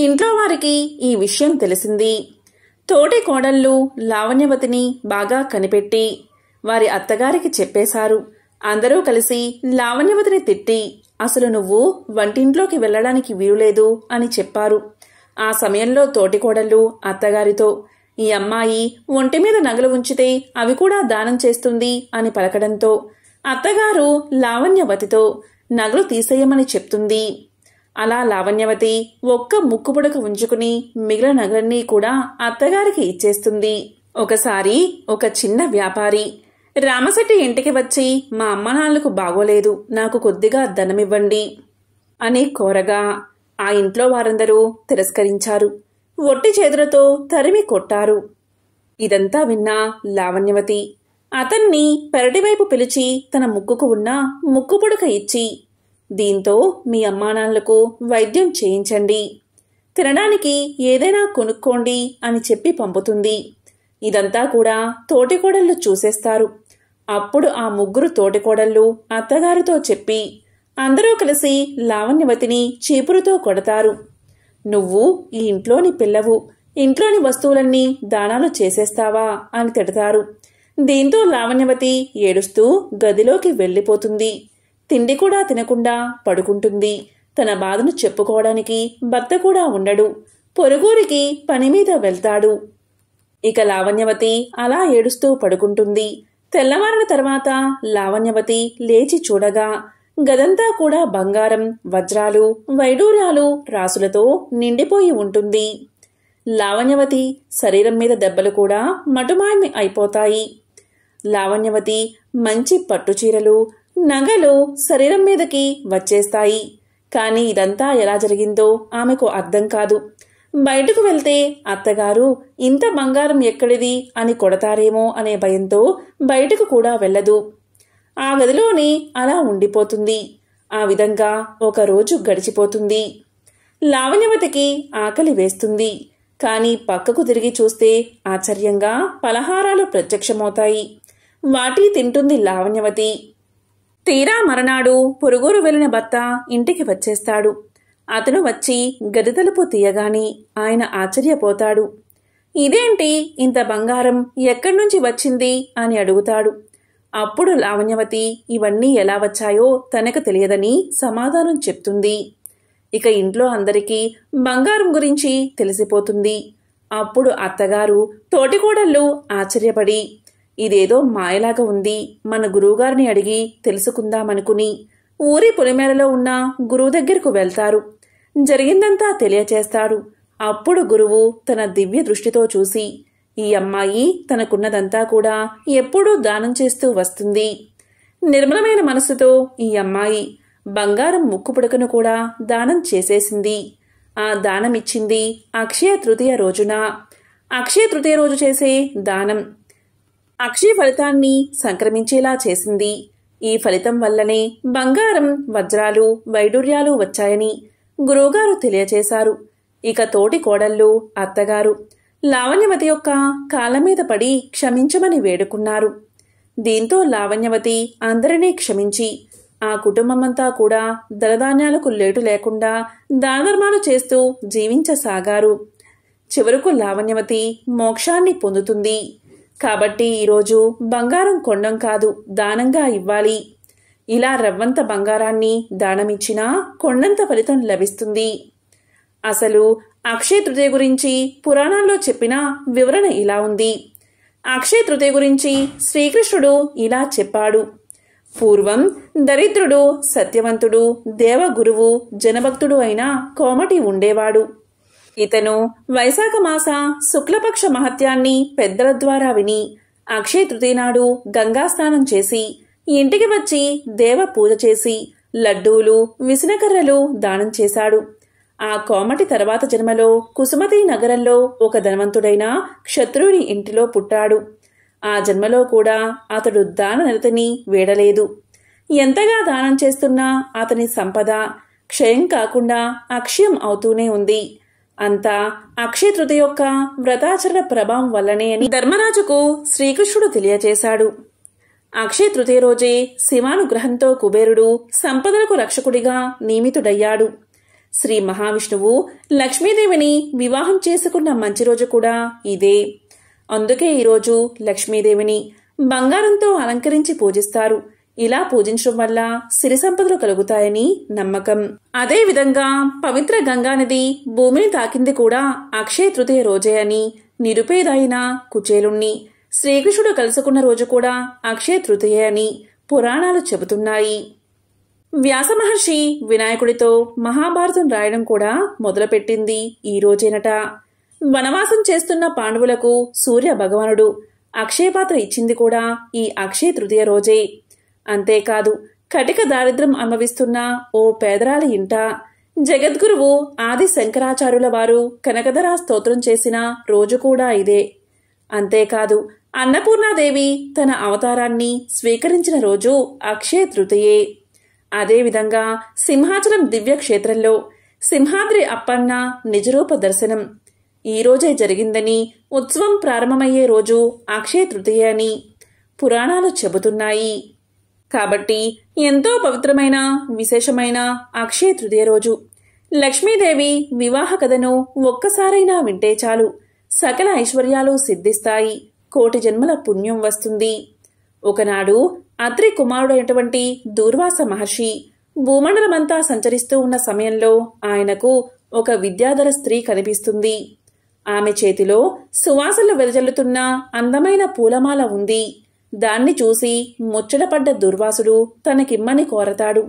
ఇంట్లో వారికి ఈ విషయం తెలిసింది తోటి కోడళ్ళు లావణ్యవతిని బాగా కనిపెట్టి వారి అత్తగారికి చెప్పేశారు అందరూ కలిసి లావణ్యవతిని తిట్టి అసలు నువ్వు వంటింట్లోకి వెళ్లడానికి వీలులేదు అని చెప్పారు ఆ సమయంలో తోటికోడళ్ళు అత్తగారితో ఈ అమ్మాయి ఒంటి మీద నగలు ఉంచితే అవి కూడా దానం చేస్తుంది అని పలకడంతో అత్తగారు లావణ్యవతితో నగలు తీసేయమని చెప్తుంది అలా లావణ్యవతి ఒక్క ముక్కుపుడక ఉంచుకుని మిగిలిన నగలన్నీ కూడా అత్తగారికి ఇచ్చేస్తుంది ఒకసారి ఒక చిన్న వ్యాపారి రామశెట్టి ఇంటికి వచ్చి మా అమ్మ నాన్నలకు బాగోలేదు నాకు కొద్దిగా ధనమివ్వండి అని కోరగా ఆ ఇంట్లో వారందరూ తిరస్కరించారు ఒట్టి చేతులతో తరిమి కొట్టారు ఇదంతా విన్న లావణ్యవతి అతన్ని పెరటివైపు పిలిచి తన ముక్కుకు ఉన్న ముక్కు పుడక ఇచ్చి దీంతో మీ అమ్మానాన్నలకు వైద్యం చేయించండి తినడానికి ఏదైనా కొనుక్కోండి అని చెప్పి పంపుతుంది ఇదంతా కూడా తోటికోడళ్లు చూసేస్తారు అప్పుడు ఆ ముగ్గురు తోటికోడళ్లు అత్తగారితో చెప్పి అందరూ కలిసి లావణ్యవతిని చీపురుతో కొడతారు నువ్వు ఈ ఇంట్లోని పిల్లవు ఇంట్లోని వస్తువులన్నీ దానాలు చేసేస్తావా అని తిడతారు దీంతో లావణ్యవతి ఏడుస్తూ గదిలోకి వెళ్ళిపోతుంది తిండి కూడా తినకుండా పడుకుంటుంది తన బాధను చెప్పుకోవడానికి భర్త కూడా ఉండడు పొరుగూరికి పని మీద వెళ్తాడు ఇక లావణ్యవతి అలా ఏడుస్తూ పడుకుంటుంది తెల్లవారిన తర్వాత లావణ్యవతి లేచి చూడగా గదంతా కూడా బంగారం వజ్రాలు వైడూర్యాలు రాసులతో నిండిపోయి ఉంటుంది లావణ్యవతి శరీరం మీద దెబ్బలు కూడా మటుమాయమి అయిపోతాయి లావణ్యవతి మంచి పట్టుచీరలు నగలు శరీరం మీదకి వచ్చేస్తాయి కానీ ఇదంతా ఎలా జరిగిందో ఆమెకు అర్థం కాదు బయటకు వెళ్తే అత్తగారు ఇంత బంగారం ఎక్కడిది అని కొడతారేమో అనే భయంతో బయటకు కూడా వెళ్ళదు ఆ గదిలోనే అలా ఉండిపోతుంది ఆ విధంగా ఒక రోజు గడిచిపోతుంది లావణ్యవతికి ఆకలి వేస్తుంది కానీ పక్కకు తిరిగి చూస్తే ఆశ్చర్యంగా పలహారాలు ప్రత్యక్షమవుతాయి వాటి తింటుంది లావణ్యవతి తీరా మరనాడు పొరుగూరు వెళ్ళిన భర్త ఇంటికి వచ్చేస్తాడు అతను వచ్చి గది తలుపు తీయగాని ఆయన ఆశ్చర్యపోతాడు ఇదేంటి ఇంత బంగారం ఎక్కడి నుంచి వచ్చింది అని అడుగుతాడు అప్పుడు లావణ్యవతి ఇవన్నీ ఎలా వచ్చాయో తనకు తెలియదని సమాధానం చెప్తుంది ఇక ఇంట్లో అందరికీ బంగారం గురించి తెలిసిపోతుంది అప్పుడు అత్తగారు తోటికోడళ్ళు ఆశ్చర్యపడి ఇదేదో మాయలాగా ఉంది మన గురువుగారిని అడిగి తెలుసుకుందామనుకుని ఊరి పొలిమేరలో ఉన్న గురువు దగ్గరకు వెళ్తారు జరిగిందంతా తెలియచేస్తాడు అప్పుడు గురువు తన దివ్య దృష్టితో చూసి ఈ అమ్మాయి తనకున్నదంతా కూడా ఎప్పుడూ దానం చేస్తూ వస్తుంది నిర్మలమైన మనసుతో ఈ అమ్మాయి బంగారం ముక్కు పుడకను కూడా దానం చేసేసింది ఆ దానమిచ్చింది అక్షయ తృతీయ రోజున అక్షయ తృతీయ రోజు చేసే దానం అక్షయ ఫలితాన్ని సంక్రమించేలా చేసింది ఈ ఫలితం వల్లనే బంగారం వజ్రాలు వైడూర్యాలు వచ్చాయని గురువుగారు తెలియచేశారు ఇక తోటి కోడళ్ళు అత్తగారు లావణ్యవతి యొక్క కాళ్ళ మీద పడి క్షమించమని వేడుకున్నారు దీంతో లావణ్యవతి అందరినీ క్షమించి ఆ కుటుంబమంతా కూడా దళధాన్యాలకు లేటు లేకుండా దానధర్మాలు చేస్తూ జీవించసాగారు చివరకు లావణ్యవతి మోక్షాన్ని పొందుతుంది కాబట్టి ఈరోజు బంగారం కొండం కాదు దానంగా ఇవ్వాలి ఇలా రవ్వంత బంగారాన్ని దానమిచ్చినా కొండంత ఫలితం లభిస్తుంది అసలు అక్షయ తృతీయ గురించి పురాణాల్లో చెప్పిన వివరణ ఇలా ఉంది అక్షయ తృతీయ గురించి శ్రీకృష్ణుడు ఇలా చెప్పాడు పూర్వం దరిద్రుడు సత్యవంతుడు దేవగురువు జనభక్తుడు అయిన కోమటి ఉండేవాడు ఇతను వైశాఖ మాస శుక్లపక్ష మహత్యాన్ని పెద్దల ద్వారా విని అక్షయ తృతీయ నాడు గంగాస్నానం చేసి ఇంటికి వచ్చి దేవ పూజ చేసి లడ్డూలు విసనకర్రలు దానం చేశాడు ఆ కోమటి తర్వాత జన్మలో కుసుమతి నగరంలో ఒక ధనవంతుడైన క్షత్రువుని ఇంటిలో పుట్టాడు ఆ జన్మలో కూడా అతడు దాన నిరతని వీడలేదు ఎంతగా దానం చేస్తున్నా అతని సంపద క్షయం కాకుండా అక్షయం అవుతూనే ఉంది అంతా అక్షయ తృతి యొక్క వ్రతాచరణ ప్రభావం వల్లనే అని ధర్మరాజుకు శ్రీకృష్ణుడు తెలియజేశాడు అక్షయ రోజే శివానుగ్రహంతో కుబేరుడు సంపదలకు రక్షకుడిగా నియమితుడయ్యాడు శ్రీ మహావిష్ణువు లక్ష్మీదేవిని వివాహం చేసుకున్న మంచి రోజు కూడా ఇదే అందుకే ఈరోజు లక్ష్మీదేవిని బంగారంతో అలంకరించి పూజిస్తారు ఇలా పూజించడం వల్ల సిరి సంపదలు కలుగుతాయని నమ్మకం అదే విధంగా పవిత్ర గంగా నది భూమిని తాకింది కూడా అక్షయ తృతీయ రోజే అని నిరుపేదైన కుచేలుణ్ణి శ్రీకృష్ణుడు కలుసుకున్న రోజు కూడా అక్షయ తృతీయ అని పురాణాలు చెబుతున్నాయి వ్యాస మహర్షి వినాయకుడితో మహాభారతం రాయడం కూడా మొదలుపెట్టింది ఈ రోజేనట వనవాసం చేస్తున్న పాండవులకు సూర్య భగవానుడు అక్షయపాత్ర ఇచ్చింది కూడా ఈ అక్షయ తృతీయ రోజే అంతేకాదు కటిక దారిద్ర్యం అనుభవిస్తున్న ఓ పేదరాల ఇంట జగద్గురువు ఆది శంకరాచార్యుల వారు కనకధరా స్తోత్రం చేసిన రోజు కూడా ఇదే అంతేకాదు అన్నపూర్ణాదేవి తన అవతారాన్ని స్వీకరించిన రోజు అక్షయ తృతీయే అదేవిధంగా సింహాచలం దివ్యక్షేత్రంలో సింహాద్రి అప్పన్న నిజరూప దర్శనం ఈరోజే జరిగిందని ఉత్సవం ప్రారంభమయ్యే రోజు అక్షయ తృతీయ అని పురాణాలు చెబుతున్నాయి కాబట్టి ఎంతో పవిత్రమైన విశేషమైన అక్షయ తృతీయ రోజు లక్ష్మీదేవి వివాహ కథను ఒక్కసారైనా వింటే చాలు సకల ఐశ్వర్యాలు సిద్ధిస్తాయి కోటి జన్మల పుణ్యం వస్తుంది ఒకనాడు అద్రి కుమారుడైనటువంటి దూర్వాస మహర్షి భూమండలమంతా సంచరిస్తూ ఉన్న సమయంలో ఆయనకు ఒక విద్యాధర స్త్రీ కనిపిస్తుంది ఆమె చేతిలో సువాసనలు వెదజల్లుతున్న అందమైన పూలమాల ఉంది దాన్ని చూసి ముచ్చటపడ్డ దుర్వాసుడు తనకిమ్మని కోరతాడు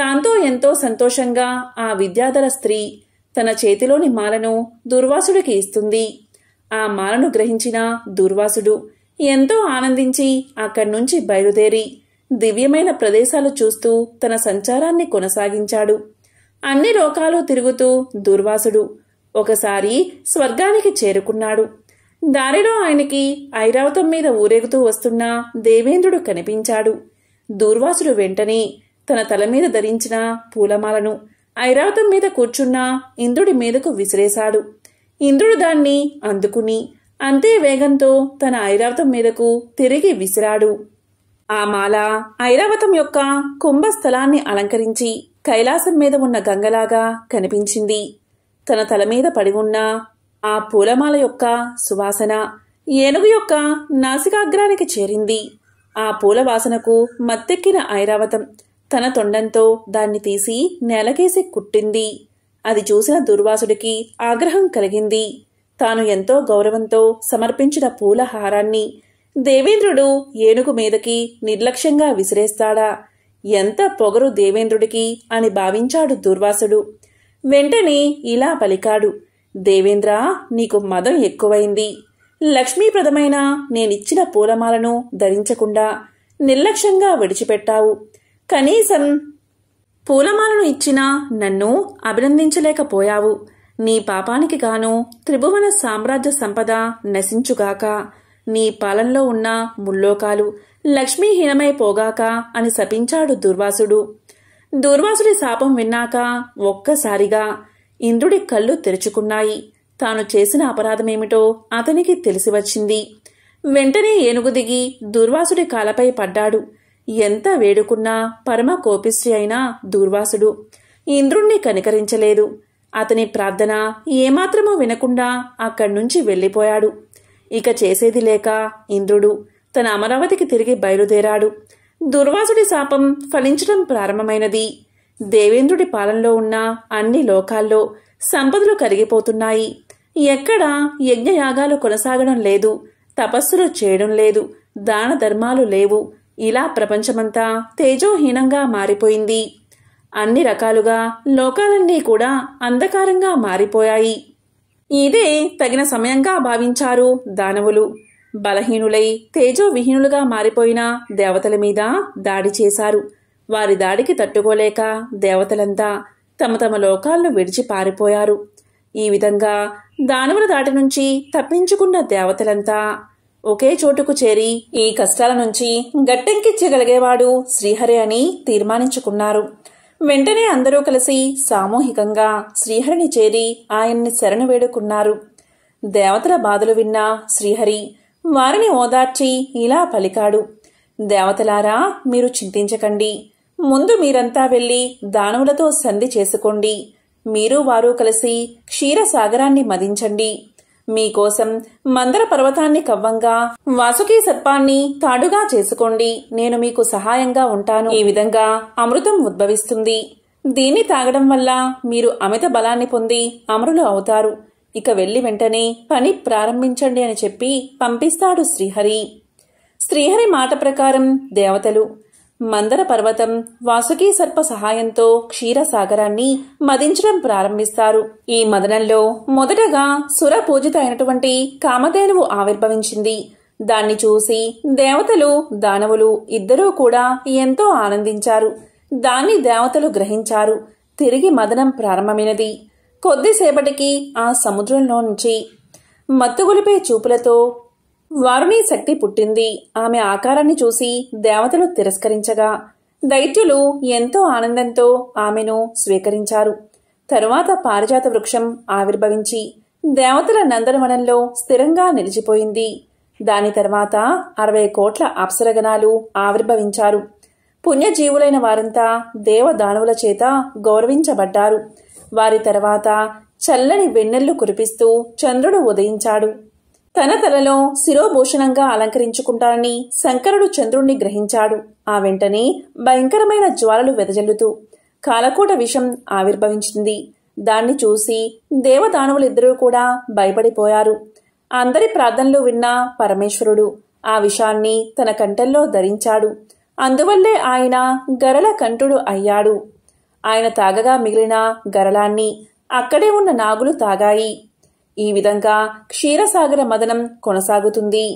దాంతో ఎంతో సంతోషంగా ఆ విద్యాధర స్త్రీ తన చేతిలోని మాలను దుర్వాసుడికి ఇస్తుంది ఆ మాలను గ్రహించిన దుర్వాసుడు ఎంతో ఆనందించి అక్కడి నుంచి బయలుదేరి దివ్యమైన ప్రదేశాలు చూస్తూ తన సంచారాన్ని కొనసాగించాడు అన్ని లోకాలు తిరుగుతూ దుర్వాసుడు ఒకసారి స్వర్గానికి చేరుకున్నాడు దారిలో ఆయనకి ఐరావతం మీద ఊరేగుతూ వస్తున్న దేవేంద్రుడు కనిపించాడు దూర్వాసుడు వెంటనే తన తల మీద ధరించిన పూలమాలను ఐరావతం మీద కూర్చున్న ఇంద్రుడి మీదకు విసిరేశాడు ఇంద్రుడు దాన్ని అందుకుని అంతే వేగంతో తన ఐరావతం మీదకు తిరిగి విసిరాడు ఆ మాల ఐరావతం యొక్క కుంభస్థలాన్ని అలంకరించి కైలాసం మీద ఉన్న గంగలాగా కనిపించింది తన తల మీద పడి ఉన్న ఆ పూలమాల యొక్క సువాసన ఏనుగు యొక్క నాసికాగ్రానికి చేరింది ఆ పూల వాసనకు మత్తెక్కిన ఐరావతం తన తొండంతో దాన్ని తీసి నేలకేసి కుట్టింది అది చూసిన దుర్వాసుడికి ఆగ్రహం కలిగింది తాను ఎంతో గౌరవంతో సమర్పించిన పూల హారాన్ని దేవేంద్రుడు ఏనుగు మీదకి నిర్లక్ష్యంగా విసిరేస్తాడా ఎంత పొగరు దేవేంద్రుడికి అని భావించాడు దుర్వాసుడు వెంటనే ఇలా పలికాడు దేవేంద్ర నీకు మదం ఎక్కువైంది లక్ష్మీప్రదమైన నేనిచ్చిన పూలమాలను ధరించకుండా నిర్లక్ష్యంగా విడిచిపెట్టావు కనీసం పూలమాలను ఇచ్చిన నన్ను అభినందించలేకపోయావు నీ పాపానికి గాను త్రిభువన సామ్రాజ్య సంపద నశించుగాక నీ పాలనలో ఉన్న ముల్లోకాలు లక్ష్మీహీనమై పోగాక అని శపించాడు దుర్వాసుడు దుర్వాసుడి శాపం విన్నాక ఒక్కసారిగా ఇంద్రుడి కళ్ళు తెరుచుకున్నాయి తాను చేసిన అపరాధమేమిటో అతనికి తెలిసి వచ్చింది వెంటనే ఏనుగు దిగి దుర్వాసుడి కాలపై పడ్డాడు ఎంత వేడుకున్నా పరమ కోపిశ్రీ అయినా దుర్వాసుడు ఇంద్రుణ్ణి కనికరించలేదు అతని ప్రార్థన ఏమాత్రమూ వినకుండా అక్కడి నుంచి వెళ్ళిపోయాడు ఇక చేసేది లేక ఇంద్రుడు తన అమరావతికి తిరిగి బయలుదేరాడు దుర్వాసుడి శాపం ఫలించడం ప్రారంభమైనది దేవేంద్రుడి పాలనలో ఉన్న అన్ని లోకాల్లో సంపదలు కరిగిపోతున్నాయి ఎక్కడా యజ్ఞయాగాలు కొనసాగడం లేదు తపస్సులు చేయడం లేదు దాన ధర్మాలు లేవు ఇలా ప్రపంచమంతా తేజోహీనంగా మారిపోయింది అన్ని రకాలుగా లోకాలన్నీ కూడా అంధకారంగా మారిపోయాయి ఇదే తగిన సమయంగా భావించారు దానవులు బలహీనులై తేజోవిహీనులుగా మారిపోయిన దేవతల మీద దాడి చేశారు వారి దాడికి తట్టుకోలేక దేవతలంతా తమ తమ లోకాలను విడిచి పారిపోయారు ఈ విధంగా దానవుల దాటి నుంచి తప్పించుకున్న దేవతలంతా ఒకే చోటుకు చేరి ఈ కష్టాల నుంచి గట్టెంకిచ్చగలిగేవాడు శ్రీహరి అని తీర్మానించుకున్నారు వెంటనే అందరూ కలిసి సామూహికంగా శ్రీహరిని చేరి ఆయన్ని శరణు వేడుకున్నారు దేవతల బాధలు విన్నా శ్రీహరి వారిని ఓదార్చి ఇలా పలికాడు దేవతలారా మీరు చింతించకండి ముందు మీరంతా వెళ్ళి దానవులతో సంధి చేసుకోండి మీరు వారు కలిసి క్షీరసాగరాన్ని మదించండి మీకోసం మందర పర్వతాన్ని కవ్వంగా వాసుకి సర్పాన్ని తాడుగా చేసుకోండి నేను మీకు సహాయంగా ఉంటాను ఈ విధంగా అమృతం ఉద్భవిస్తుంది దీన్ని తాగడం వల్ల మీరు అమిత బలాన్ని పొంది అమరులు అవుతారు ఇక వెళ్ళి వెంటనే పని ప్రారంభించండి అని చెప్పి పంపిస్తాడు శ్రీహరి శ్రీహరి మాట ప్రకారం దేవతలు మందర పర్వతం వాసుకి సర్ప సహాయంతో క్షీరసాగరాన్ని మదించడం ప్రారంభిస్తారు ఈ మదనంలో మొదటగా సుర పూజిత అయినటువంటి కామధేనువు ఆవిర్భవించింది దాన్ని చూసి దేవతలు దానవులు ఇద్దరూ కూడా ఎంతో ఆనందించారు దాన్ని దేవతలు గ్రహించారు తిరిగి మదనం ప్రారంభమైనది కొద్దిసేపటికి ఆ సముద్రంలో నుంచి మత్తుగులిపే చూపులతో వారుని శక్తి పుట్టింది ఆమె ఆకారాన్ని చూసి దేవతలు తిరస్కరించగా దైత్యులు ఎంతో ఆనందంతో ఆమెను స్వీకరించారు తరువాత పారిజాత వృక్షం ఆవిర్భవించి దేవతల నందనవనంలో స్థిరంగా నిలిచిపోయింది దాని తర్వాత అరవై కోట్ల అప్సరగణాలు ఆవిర్భవించారు పుణ్యజీవులైన వారంతా దేవదానవుల చేత గౌరవించబడ్డారు వారి తర్వాత చల్లని వెన్నెళ్లు కురిపిస్తూ చంద్రుడు ఉదయించాడు తన తలలో శిరోభూషణంగా అలంకరించుకుంటానని శంకరుడు చంద్రుణ్ణి గ్రహించాడు ఆ వెంటనే భయంకరమైన జ్వాలలు వెదజల్లుతూ కాలకూట విషం ఆవిర్భవించింది దాన్ని చూసి దేవదానవులిద్దరూ కూడా భయపడిపోయారు అందరి ప్రార్థనలు విన్నా పరమేశ్వరుడు ఆ విషాన్ని తన కంటల్లో ధరించాడు అందువల్లే ఆయన గరల కంఠుడు అయ్యాడు ఆయన తాగగా మిగిలిన గరలాన్ని అక్కడే ఉన్న నాగులు తాగాయి ఈ విధంగా క్షీరసాగర మదనం కొనసాగుతుంది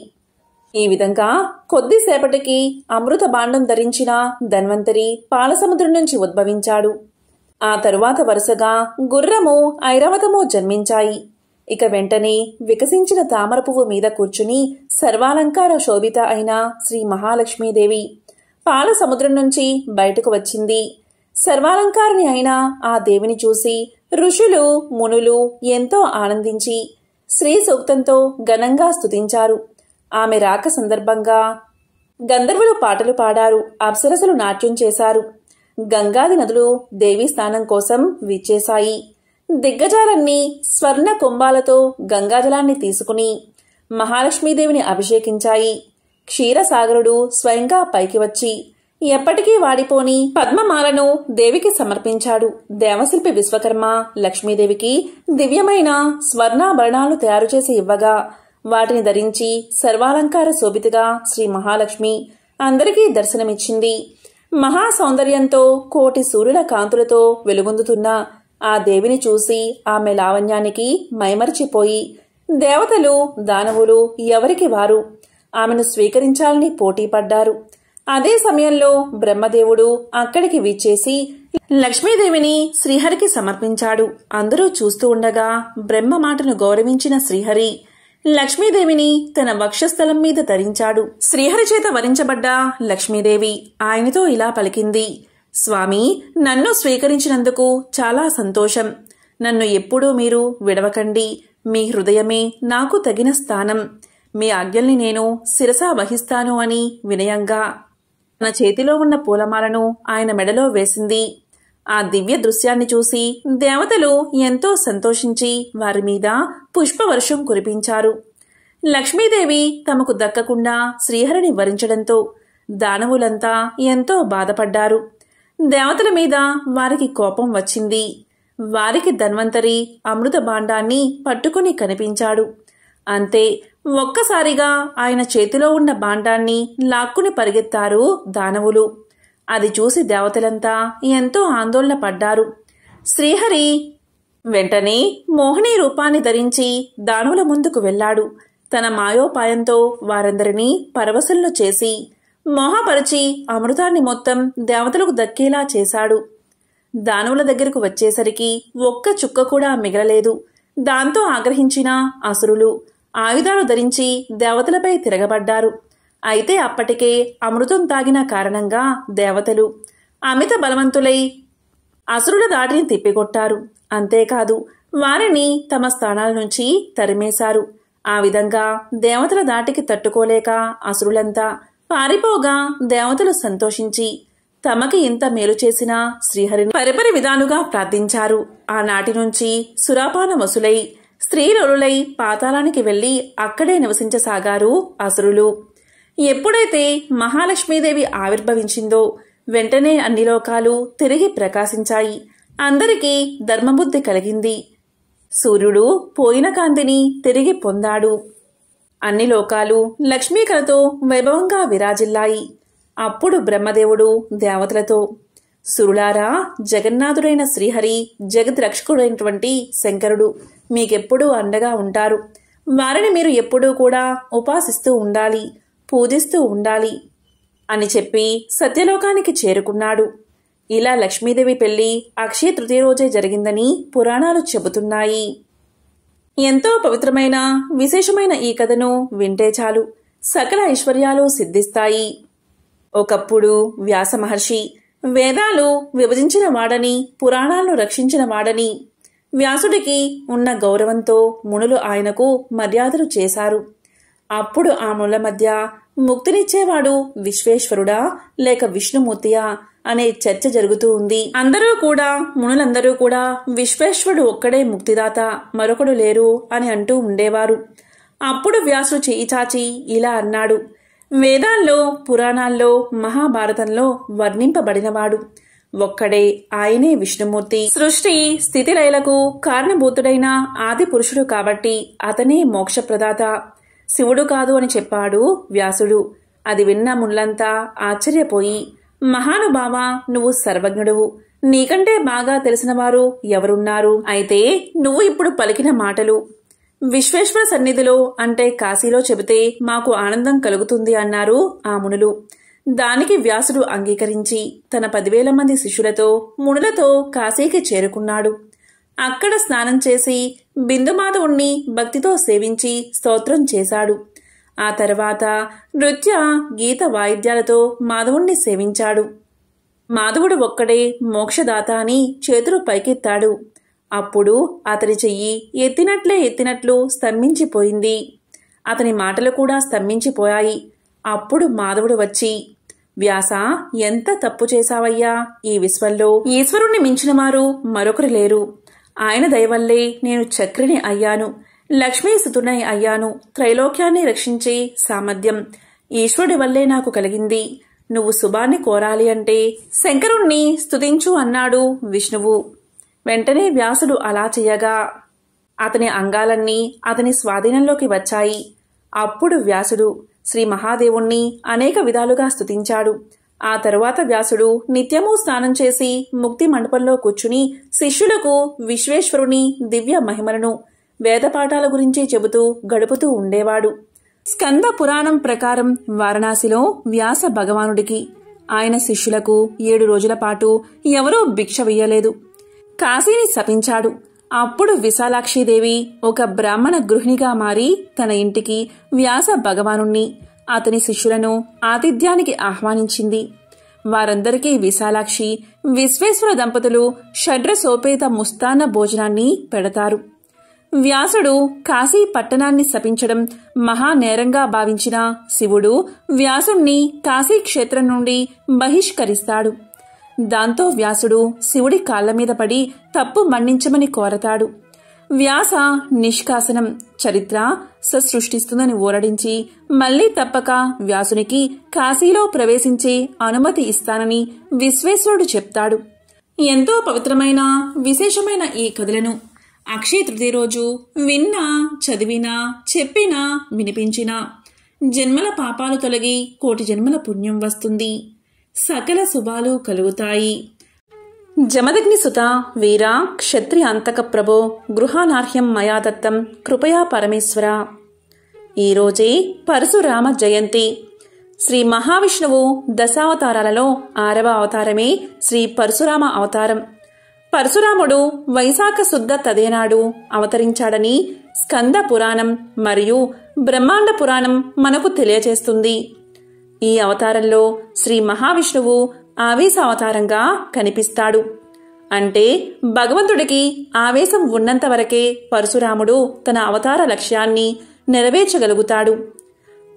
ఈ విధంగా కొద్దిసేపటికి అమృత బాండం ధరించిన ధన్వంతరి పాలసముద్రం నుంచి ఉద్భవించాడు ఆ తరువాత వరుసగా గుర్రము ఐరావతము జన్మించాయి ఇక వెంటనే వికసించిన తామర పువ్వు మీద కూర్చుని సర్వాలంకార శోభిత అయిన శ్రీ మహాలక్ష్మీదేవి పాల సముద్రం నుంచి బయటకు వచ్చింది సర్వాలంకారిణి అయిన ఆ దేవిని చూసి ఋషులు మునులు ఎంతో ఆనందించి శ్రీ సూక్తంతో ఘనంగా స్తుతించారు ఆమె రాక సందర్భంగా గంధర్వులు పాటలు పాడారు అప్సరసలు నాట్యం చేశారు గంగాది నదులు దేవీ స్నానం కోసం విచ్చేశాయి దిగ్గజాలన్నీ స్వర్ణ కుంభాలతో గంగాజలాన్ని తీసుకుని మహాలక్ష్మీదేవిని అభిషేకించాయి క్షీరసాగరుడు స్వయంగా పైకి వచ్చి ఎప్పటికీ వాడిపోని పద్మమాలను దేవికి సమర్పించాడు దేవశిల్పి విశ్వకర్మ లక్ష్మీదేవికి దివ్యమైన స్వర్ణాభరణాలు తయారు చేసి ఇవ్వగా వాటిని ధరించి సర్వాలంకార శోభితగా శ్రీ మహాలక్ష్మి అందరికీ దర్శనమిచ్చింది మహా సౌందర్యంతో కోటి సూర్యుల కాంతులతో వెలుగొందుతున్న ఆ దేవిని చూసి ఆమె లావణ్యానికి మైమరిచిపోయి దేవతలు దానవులు ఎవరికి వారు ఆమెను స్వీకరించాలని పోటీపడ్డారు అదే సమయంలో బ్రహ్మదేవుడు అక్కడికి విచ్చేసి లక్ష్మీదేవిని శ్రీహరికి సమర్పించాడు అందరూ చూస్తూ ఉండగా బ్రహ్మ మాటను గౌరవించిన శ్రీహరి లక్ష్మీదేవిని తన వక్షస్థలం మీద ధరించాడు శ్రీహరి చేత వరించబడ్డ లక్ష్మీదేవి ఆయనతో ఇలా పలికింది స్వామి నన్ను స్వీకరించినందుకు చాలా సంతోషం నన్ను ఎప్పుడూ మీరు విడవకండి మీ హృదయమే నాకు తగిన స్థానం మీ ఆజ్ఞల్ని నేను శిరసా వహిస్తాను అని వినయంగా తన చేతిలో ఉన్న పూలమాలను ఆయన మెడలో వేసింది ఆ దివ్య దృశ్యాన్ని చూసి దేవతలు ఎంతో సంతోషించి వారి మీద పుష్పవర్షం కురిపించారు లక్ష్మీదేవి తమకు దక్కకుండా శ్రీహరిని వరించడంతో దానవులంతా ఎంతో బాధపడ్డారు దేవతల మీద వారికి కోపం వచ్చింది వారికి ధన్వంతరి అమృత భాండాన్ని పట్టుకుని కనిపించాడు అంతే ఒక్కసారిగా ఆయన చేతిలో ఉన్న బాండాన్ని లాక్కుని పరిగెత్తారు దానవులు అది చూసి దేవతలంతా ఎంతో ఆందోళన పడ్డారు శ్రీహరి వెంటనే మోహిని రూపాన్ని ధరించి దానవుల ముందుకు వెళ్ళాడు తన మాయోపాయంతో వారందరినీ పరవశులను చేసి మోహపరిచి అమృతాన్ని మొత్తం దేవతలకు దక్కేలా చేశాడు దానవుల దగ్గరకు వచ్చేసరికి ఒక్క చుక్క కూడా మిగలలేదు దాంతో ఆగ్రహించిన అసురులు ఆయుధాలు ధరించి దేవతలపై తిరగబడ్డారు అయితే అప్పటికే అమృతం తాగిన కారణంగా దేవతలు అమిత బలవంతులై అసురుల దాటిని తిప్పికొట్టారు అంతేకాదు వారిని తమ స్థానాల నుంచి తరిమేశారు ఆ విధంగా దేవతల దాటికి తట్టుకోలేక అసురులంతా పారిపోగా దేవతలు సంతోషించి తమకి ఇంత మేలు చేసిన శ్రీహరిని పరిపరి విధాలుగా ప్రార్థించారు ఆనాటి నుంచి సురాపాన వసులై స్త్రీలులై పాతాళానికి వెళ్లి అక్కడే నివసించసాగారు అసురులు ఎప్పుడైతే మహాలక్ష్మీదేవి ఆవిర్భవించిందో వెంటనే అన్ని లోకాలు తిరిగి ప్రకాశించాయి అందరికీ ధర్మబుద్ధి కలిగింది సూర్యుడు పోయిన కాంతిని తిరిగి పొందాడు అన్ని లోకాలు లక్ష్మీకలతో వైభవంగా విరాజిల్లాయి అప్పుడు బ్రహ్మదేవుడు దేవతలతో సురులారా జగన్నాథుడైన శ్రీహరి జగద్ రక్షకుడైనటువంటి శంకరుడు మీకెప్పుడూ అండగా ఉంటారు వారిని మీరు ఎప్పుడూ కూడా ఉపాసిస్తూ ఉండాలి పూజిస్తూ ఉండాలి అని చెప్పి సత్యలోకానికి చేరుకున్నాడు ఇలా లక్ష్మీదేవి పెళ్లి అక్షయ తృతీయ రోజే జరిగిందని పురాణాలు చెబుతున్నాయి ఎంతో పవిత్రమైన విశేషమైన ఈ కథను వింటే చాలు సకల ఐశ్వర్యాలు సిద్ధిస్తాయి ఒకప్పుడు వ్యాస మహర్షి వేదాలు విభజించిన వాడని పురాణాలను రక్షించిన వాడని వ్యాసుడికి ఉన్న గౌరవంతో మునులు ఆయనకు మర్యాదలు చేశారు అప్పుడు ఆ మునుల మధ్య ముక్తినిచ్చేవాడు విశ్వేశ్వరుడా లేక విష్ణుమూర్తియా అనే చర్చ జరుగుతూ ఉంది అందరూ కూడా మునులందరూ కూడా విశ్వేశ్వరుడు ఒక్కడే ముక్తిదాత మరొకడు లేరు అని అంటూ ఉండేవారు అప్పుడు వ్యాసుడు చేయి చాచి ఇలా అన్నాడు వేదాల్లో పురాణాల్లో మహాభారతంలో వర్ణింపబడినవాడు ఒక్కడే ఆయనే విష్ణుమూర్తి సృష్టి స్థితిలయలకు కారణభూతుడైన ఆది పురుషుడు కాబట్టి అతనే మోక్షప్రదాత శివుడు కాదు అని చెప్పాడు వ్యాసుడు అది విన్న ముళ్ళంతా ఆశ్చర్యపోయి మహానుభావ నువ్వు సర్వజ్ఞుడువు నీకంటే బాగా తెలిసినవారు ఎవరున్నారు అయితే నువ్వు ఇప్పుడు పలికిన మాటలు విశ్వేశ్వర సన్నిధిలో అంటే కాశీలో చెబితే మాకు ఆనందం కలుగుతుంది అన్నారు ఆ మునులు దానికి వ్యాసుడు అంగీకరించి తన పదివేల మంది శిష్యులతో మునులతో కాశీకి చేరుకున్నాడు అక్కడ స్నానం చేసి బిందుమాధవుణ్ణి భక్తితో సేవించి స్తోత్రం చేశాడు ఆ తర్వాత నృత్య గీత వాయిద్యాలతో మాధవుణ్ణి సేవించాడు మాధవుడు ఒక్కడే మోక్షదాత అని చేతులు పైకెత్తాడు అప్పుడు అతని చెయ్యి ఎత్తినట్లే ఎత్తినట్లు స్తంభించిపోయింది అతని మాటలు కూడా స్తంభించిపోయాయి అప్పుడు మాధవుడు వచ్చి వ్యాస ఎంత తప్పు చేశావయ్యా ఈ విశ్వంలో ఈశ్వరుణ్ణి మించిన మరొకరు లేరు ఆయన దయవల్లే నేను చక్రిని అయ్యాను లక్ష్మీసుతునై అయ్యాను త్రైలోక్యాన్ని రక్షించే సామర్థ్యం ఈశ్వరుడి వల్లే నాకు కలిగింది నువ్వు శుభాన్ని కోరాలి అంటే శంకరుణ్ణి స్తుతించు అన్నాడు విష్ణువు వెంటనే వ్యాసుడు అలా చేయగా అతని అంగాలన్నీ అతని స్వాధీనంలోకి వచ్చాయి అప్పుడు వ్యాసుడు శ్రీ మహాదేవుణ్ణి అనేక విధాలుగా స్తుతించాడు ఆ తరువాత వ్యాసుడు నిత్యము స్నానం చేసి ముక్తి మండపంలో కూర్చుని శిష్యులకు విశ్వేశ్వరుని దివ్య మహిమలను వేదపాఠాల గురించి చెబుతూ గడుపుతూ ఉండేవాడు స్కంద పురాణం ప్రకారం వారణాసిలో వ్యాస భగవానుడికి ఆయన శిష్యులకు ఏడు రోజుల పాటు ఎవరూ భిక్ష వేయలేదు కాశీని శపించాడు అప్పుడు విశాలాక్షిదేవి ఒక బ్రాహ్మణ గృహిణిగా మారి తన ఇంటికి వ్యాస భగవానుణ్ణి అతని శిష్యులను ఆతిథ్యానికి ఆహ్వానించింది వారందరికీ విశాలాక్షి విశ్వేశ్వర దంపతులు షడ్రసోపేత ముస్తాన భోజనాన్ని పెడతారు వ్యాసుడు కాశీ పట్టణాన్ని శపించడం మహానేరంగా భావించిన శివుడు వ్యాసుణ్ణి కాశీ క్షేత్రం నుండి బహిష్కరిస్తాడు దాంతో వ్యాసుడు శివుడి కాళ్ల మీద పడి తప్పు మన్నించమని కోరతాడు వ్యాస నిష్కాసనం చరిత్ర ససృష్టిస్తుందని ఊరడించి మళ్లీ తప్పక వ్యాసునికి కాశీలో ప్రవేశించే అనుమతి ఇస్తానని విశ్వేశ్వరుడు చెప్తాడు ఎంతో పవిత్రమైన విశేషమైన ఈ కథలను అక్షయ తృతీయ రోజు విన్నా చదివినా చెప్పినా వినిపించినా జన్మల పాపాలు తొలగి కోటి జన్మల పుణ్యం వస్తుంది సకల శుభాలు కలుగుతాయి జమదగ్ని సుత వీరా క్షత్రి అంతక ప్రభో గృహానార్హ్యం మయాదత్తం కృపయా పరమేశ్వర ఈరోజే పరశురామ జయంతి శ్రీ మహావిష్ణువు దశావతారాలలో ఆరవ అవతారమే శ్రీ పరశురామ అవతారం పరశురాముడు వైశాఖ శుద్ధ తదేనాడు అవతరించాడని స్కంద పురాణం మరియు బ్రహ్మాండ పురాణం మనకు తెలియజేస్తుంది ఈ అవతారంలో శ్రీ మహావిష్ణువు ఆవేశ అవతారంగా కనిపిస్తాడు అంటే భగవంతుడికి ఆవేశం ఉన్నంత వరకే పరశురాముడు తన అవతార లక్ష్యాన్ని నెరవేర్చగలుగుతాడు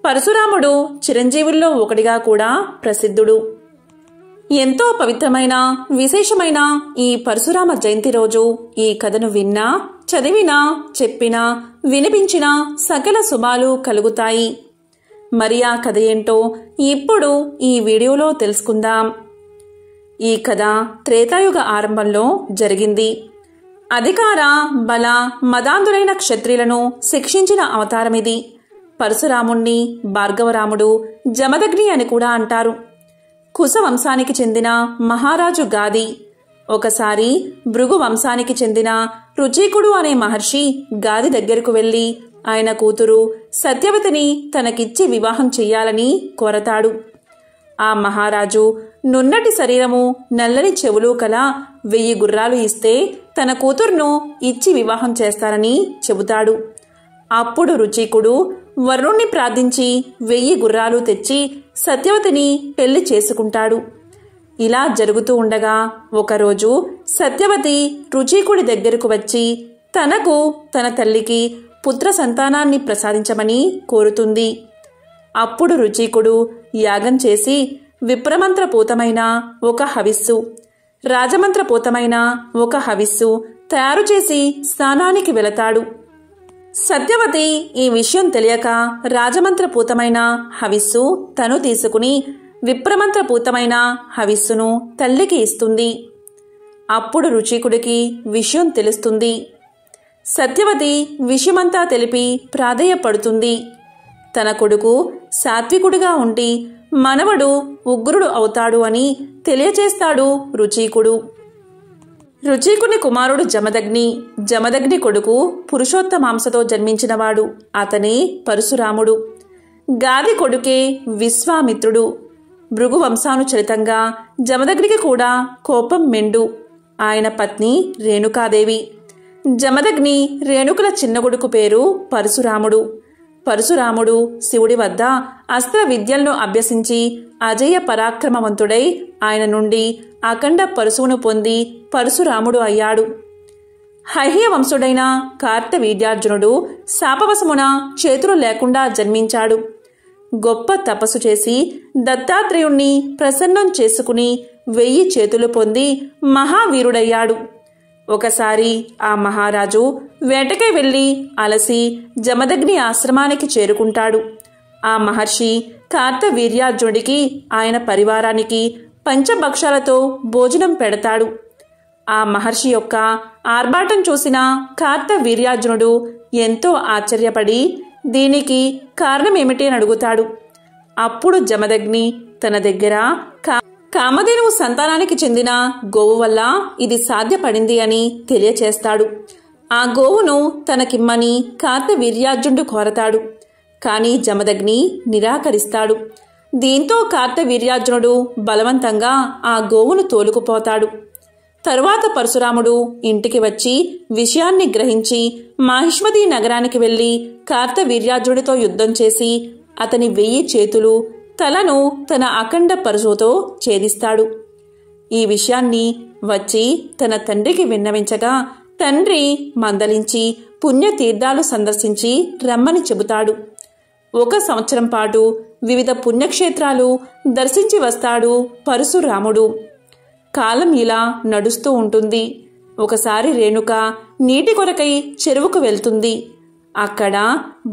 పరశురాముడు చిరంజీవుల్లో ఒకటిగా కూడా ప్రసిద్ధుడు ఎంతో పవిత్రమైన విశేషమైన ఈ పరశురామ జయంతి రోజు ఈ కథను విన్నా చదివినా చెప్పినా వినిపించినా సకల శుభాలు కలుగుతాయి మరి ఆ కథ ఏంటో ఇప్పుడు ఈ వీడియోలో తెలుసుకుందాం ఈ కథ త్రేతాయుగ ఆరంభంలో జరిగింది అధికార బల మదాంధులైన క్షత్రియులను శిక్షించిన అవతారమిది పరశురాముణ్ణి భార్గవరాముడు జమదగ్ని అని కూడా అంటారు కుశవంశానికి చెందిన మహారాజు గాది ఒకసారి భృగు వంశానికి చెందిన రుచికుడు అనే మహర్షి గాది దగ్గరకు వెళ్ళి ఆయన కూతురు సత్యవతిని తనకిచ్చి వివాహం చెయ్యాలని కోరతాడు ఆ మహారాజు నున్నటి శరీరము నల్లని చెవులు కల వెయ్యి గుర్రాలు ఇస్తే తన కూతుర్ను ఇచ్చి వివాహం చేస్తారని చెబుతాడు అప్పుడు రుచికుడు వరుణుణ్ణి ప్రార్థించి వెయ్యి గుర్రాలు తెచ్చి సత్యవతిని పెళ్లి చేసుకుంటాడు ఇలా జరుగుతూ ఉండగా ఒకరోజు సత్యవతి రుచికుడి దగ్గరకు వచ్చి తనకు తన తల్లికి పుత్ర సంతానాన్ని ప్రసాదించమని కోరుతుంది అప్పుడు రుచికుడు యాగం చేసి విప్రమంత్రపూతమైన ఒక హవిస్సు రాజమంత్రపూతమైన ఒక హవిస్సు తయారు చేసి స్నానానికి వెళతాడు సత్యవతి ఈ విషయం తెలియక రాజమంత్రపూతమైన హవిస్సు తను తీసుకుని విప్రమంత్రపూతమైన హవిస్సును తల్లికి ఇస్తుంది అప్పుడు రుచికుడికి విషయం తెలుస్తుంది సత్యవతి విషయమంతా తెలిపి ప్రాధేయపడుతుంది తన కొడుకు సాత్వికుడిగా ఉండి మనవడు ఉగ్రుడు అవుతాడు అని తెలియచేస్తాడు రుచీకుడు రుచీకుని కుమారుడు జమదగ్ని జమదగ్ని కొడుకు పురుషోత్తమాంసతో జన్మించినవాడు అతనే పరశురాముడు గాది కొడుకే విశ్వామిత్రుడు భృగువంశానుచరితంగా జమదగ్నికి కూడా కోపం మెండు ఆయన పత్ని రేణుకాదేవి జమదగ్ని రేణుకుల చిన్నగొడుకు పేరు పరశురాముడు పరశురాముడు శివుడి వద్ద అస్త్ర విద్యలను అభ్యసించి అజయ పరాక్రమవంతుడై ఆయన నుండి అఖండ పరశువును పొంది పరశురాముడు అయ్యాడు హైహ్య వంశుడైన విద్యార్జునుడు శాపవశమున చేతులు లేకుండా జన్మించాడు గొప్ప తపస్సు చేసి దత్తాత్రేయుణ్ణి ప్రసన్నం చేసుకుని వెయ్యి చేతులు పొంది మహావీరుడయ్యాడు ఒకసారి ఆ మహారాజు వేటకై వెళ్ళి అలసి జమదగ్ని ఆశ్రమానికి చేరుకుంటాడు ఆ మహర్షి వీర్యార్జునుడికి ఆయన పరివారానికి పంచభక్షాలతో భోజనం పెడతాడు ఆ మహర్షి యొక్క ఆర్భాటం చూసిన కార్త వీర్యార్జునుడు ఎంతో ఆశ్చర్యపడి దీనికి కారణమేమిటి అని అడుగుతాడు అప్పుడు జమదగ్ని తన దగ్గర కామధేనువు సంతానానికి చెందిన గోవు వల్ల ఇది సాధ్యపడింది అని తెలియచేస్తాడు ఆ గోవును తనకిమ్మని కార్తవీర్యార్జునుడు కోరతాడు కానీ జమదగ్ని నిరాకరిస్తాడు దీంతో కార్తవీర్యార్జునుడు బలవంతంగా ఆ గోవును తోలుకుపోతాడు తరువాత పరశురాముడు ఇంటికి వచ్చి విషయాన్ని గ్రహించి మహిష్మతి నగరానికి వెళ్లి కార్తవీర్యార్జునుడితో యుద్ధం చేసి అతని వెయ్యి చేతులు తలను తన అఖండ పరుజుతో ఛేదిస్తాడు ఈ విషయాన్ని వచ్చి తన తండ్రికి విన్నవించగా తండ్రి మందలించి పుణ్యతీర్థాలు సందర్శించి రమ్మని చెబుతాడు ఒక సంవత్సరం పాటు వివిధ పుణ్యక్షేత్రాలు దర్శించి వస్తాడు పరశురాముడు కాలం ఇలా నడుస్తూ ఉంటుంది ఒకసారి రేణుక నీటి కొరకై చెరువుకు వెళ్తుంది అక్కడ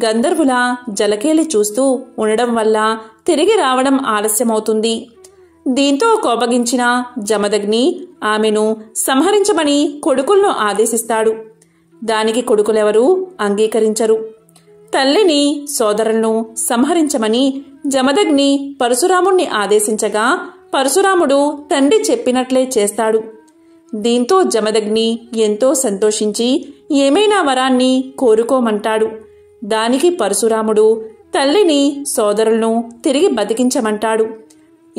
గంధర్వుల జలకేలి చూస్తూ ఉండడం వల్ల తిరిగి రావడం ఆలస్యమవుతుంది దీంతో కోపగించిన జమదగ్ని ఆమెను సంహరించమని కొడుకులను ఆదేశిస్తాడు దానికి కొడుకులెవరూ అంగీకరించరు తల్లిని సోదరులను సంహరించమని జమదగ్ని పరశురాముణ్ణి ఆదేశించగా పరశురాముడు తండ్రి చెప్పినట్లే చేస్తాడు దీంతో జమదగ్ని ఎంతో సంతోషించి ఏమైనా వరాన్ని కోరుకోమంటాడు దానికి పరశురాముడు తల్లిని సోదరులను తిరిగి బతికించమంటాడు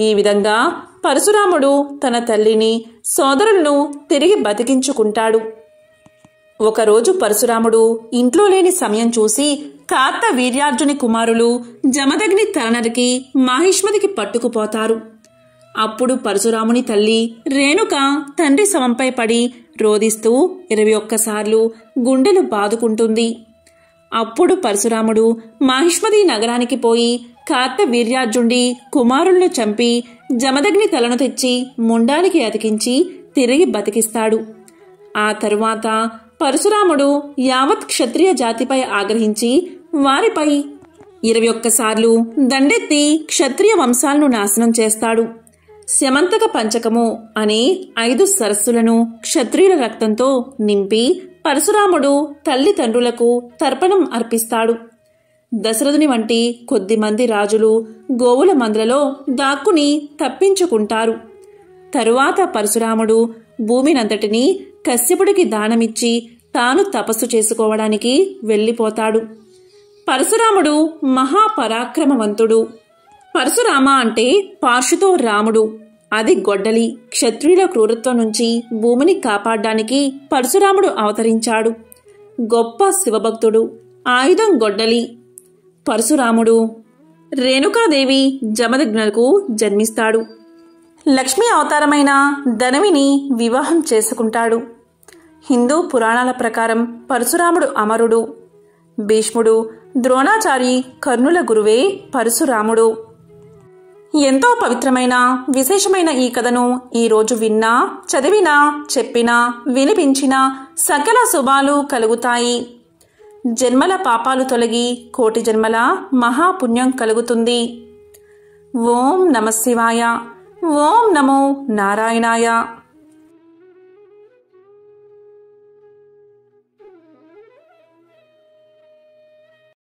ఈ విధంగా పరశురాముడు తన తల్లిని సోదరులను తిరిగి బతికించుకుంటాడు ఒకరోజు పరశురాముడు ఇంట్లో లేని సమయం చూసి కాత వీర్యార్జుని కుమారులు జమదగ్ని తరణరికి మాహిష్మతికి పట్టుకుపోతారు అప్పుడు పరశురాముని తల్లి రేణుక తండ్రి సమంపై పడి రోధిస్తూ ఇరవై ఒక్కసార్లు గుండెలు బాదుకుంటుంది అప్పుడు పరశురాముడు మహిష్మతి నగరానికి పోయి కార్త వీర్యార్జుండి కుమారులను చంపి జమదగ్ని తలను తెచ్చి ముండానికి అతికించి తిరిగి బతికిస్తాడు ఆ తరువాత పరశురాముడు యావత్ క్షత్రియ జాతిపై ఆగ్రహించి వారిపై ఇరవై ఒక్కసార్లు దండెత్తి క్షత్రియ వంశాలను నాశనం చేస్తాడు శమంతక పంచకము అనే ఐదు సరస్సులను క్షత్రియుల రక్తంతో నింపి పరశురాముడు తల్లిదండ్రులకు తర్పణం అర్పిస్తాడు దశరథుని వంటి కొద్దిమంది రాజులు గోవుల మందలలో దాక్కుని తప్పించుకుంటారు తరువాత పరశురాముడు భూమినంతటినీ కశ్యపుడికి దానమిచ్చి తాను తపస్సు చేసుకోవడానికి వెళ్ళిపోతాడు పరశురాముడు మహాపరాక్రమవంతుడు పరశురామ అంటే పార్షుతో రాముడు అది గొడ్డలి క్షత్రియుల క్రూరత్వం నుంచి భూమిని కాపాడడానికి పరశురాముడు అవతరించాడు గొప్ప శివభక్తుడు ఆయుధం గొడ్డలి పరశురాముడు రేణుకాదేవి జమదగ్నకు జన్మిస్తాడు లక్ష్మీ అవతారమైన ధనవిని వివాహం చేసుకుంటాడు హిందూ పురాణాల ప్రకారం పరశురాముడు అమరుడు భీష్ముడు ద్రోణాచారి కర్ణుల గురువే పరశురాముడు ఎంతో పవిత్రమైన విశేషమైన ఈ కథను ఈరోజు విన్నా చదివినా చెప్పినా వినిపించినా సకల శుభాలు కలుగుతాయి జన్మల పాపాలు తొలగి కోటి జన్మల మహాపుణ్యం కలుగుతుంది ఓం నమశివాయ ఓం నమో నారాయణాయ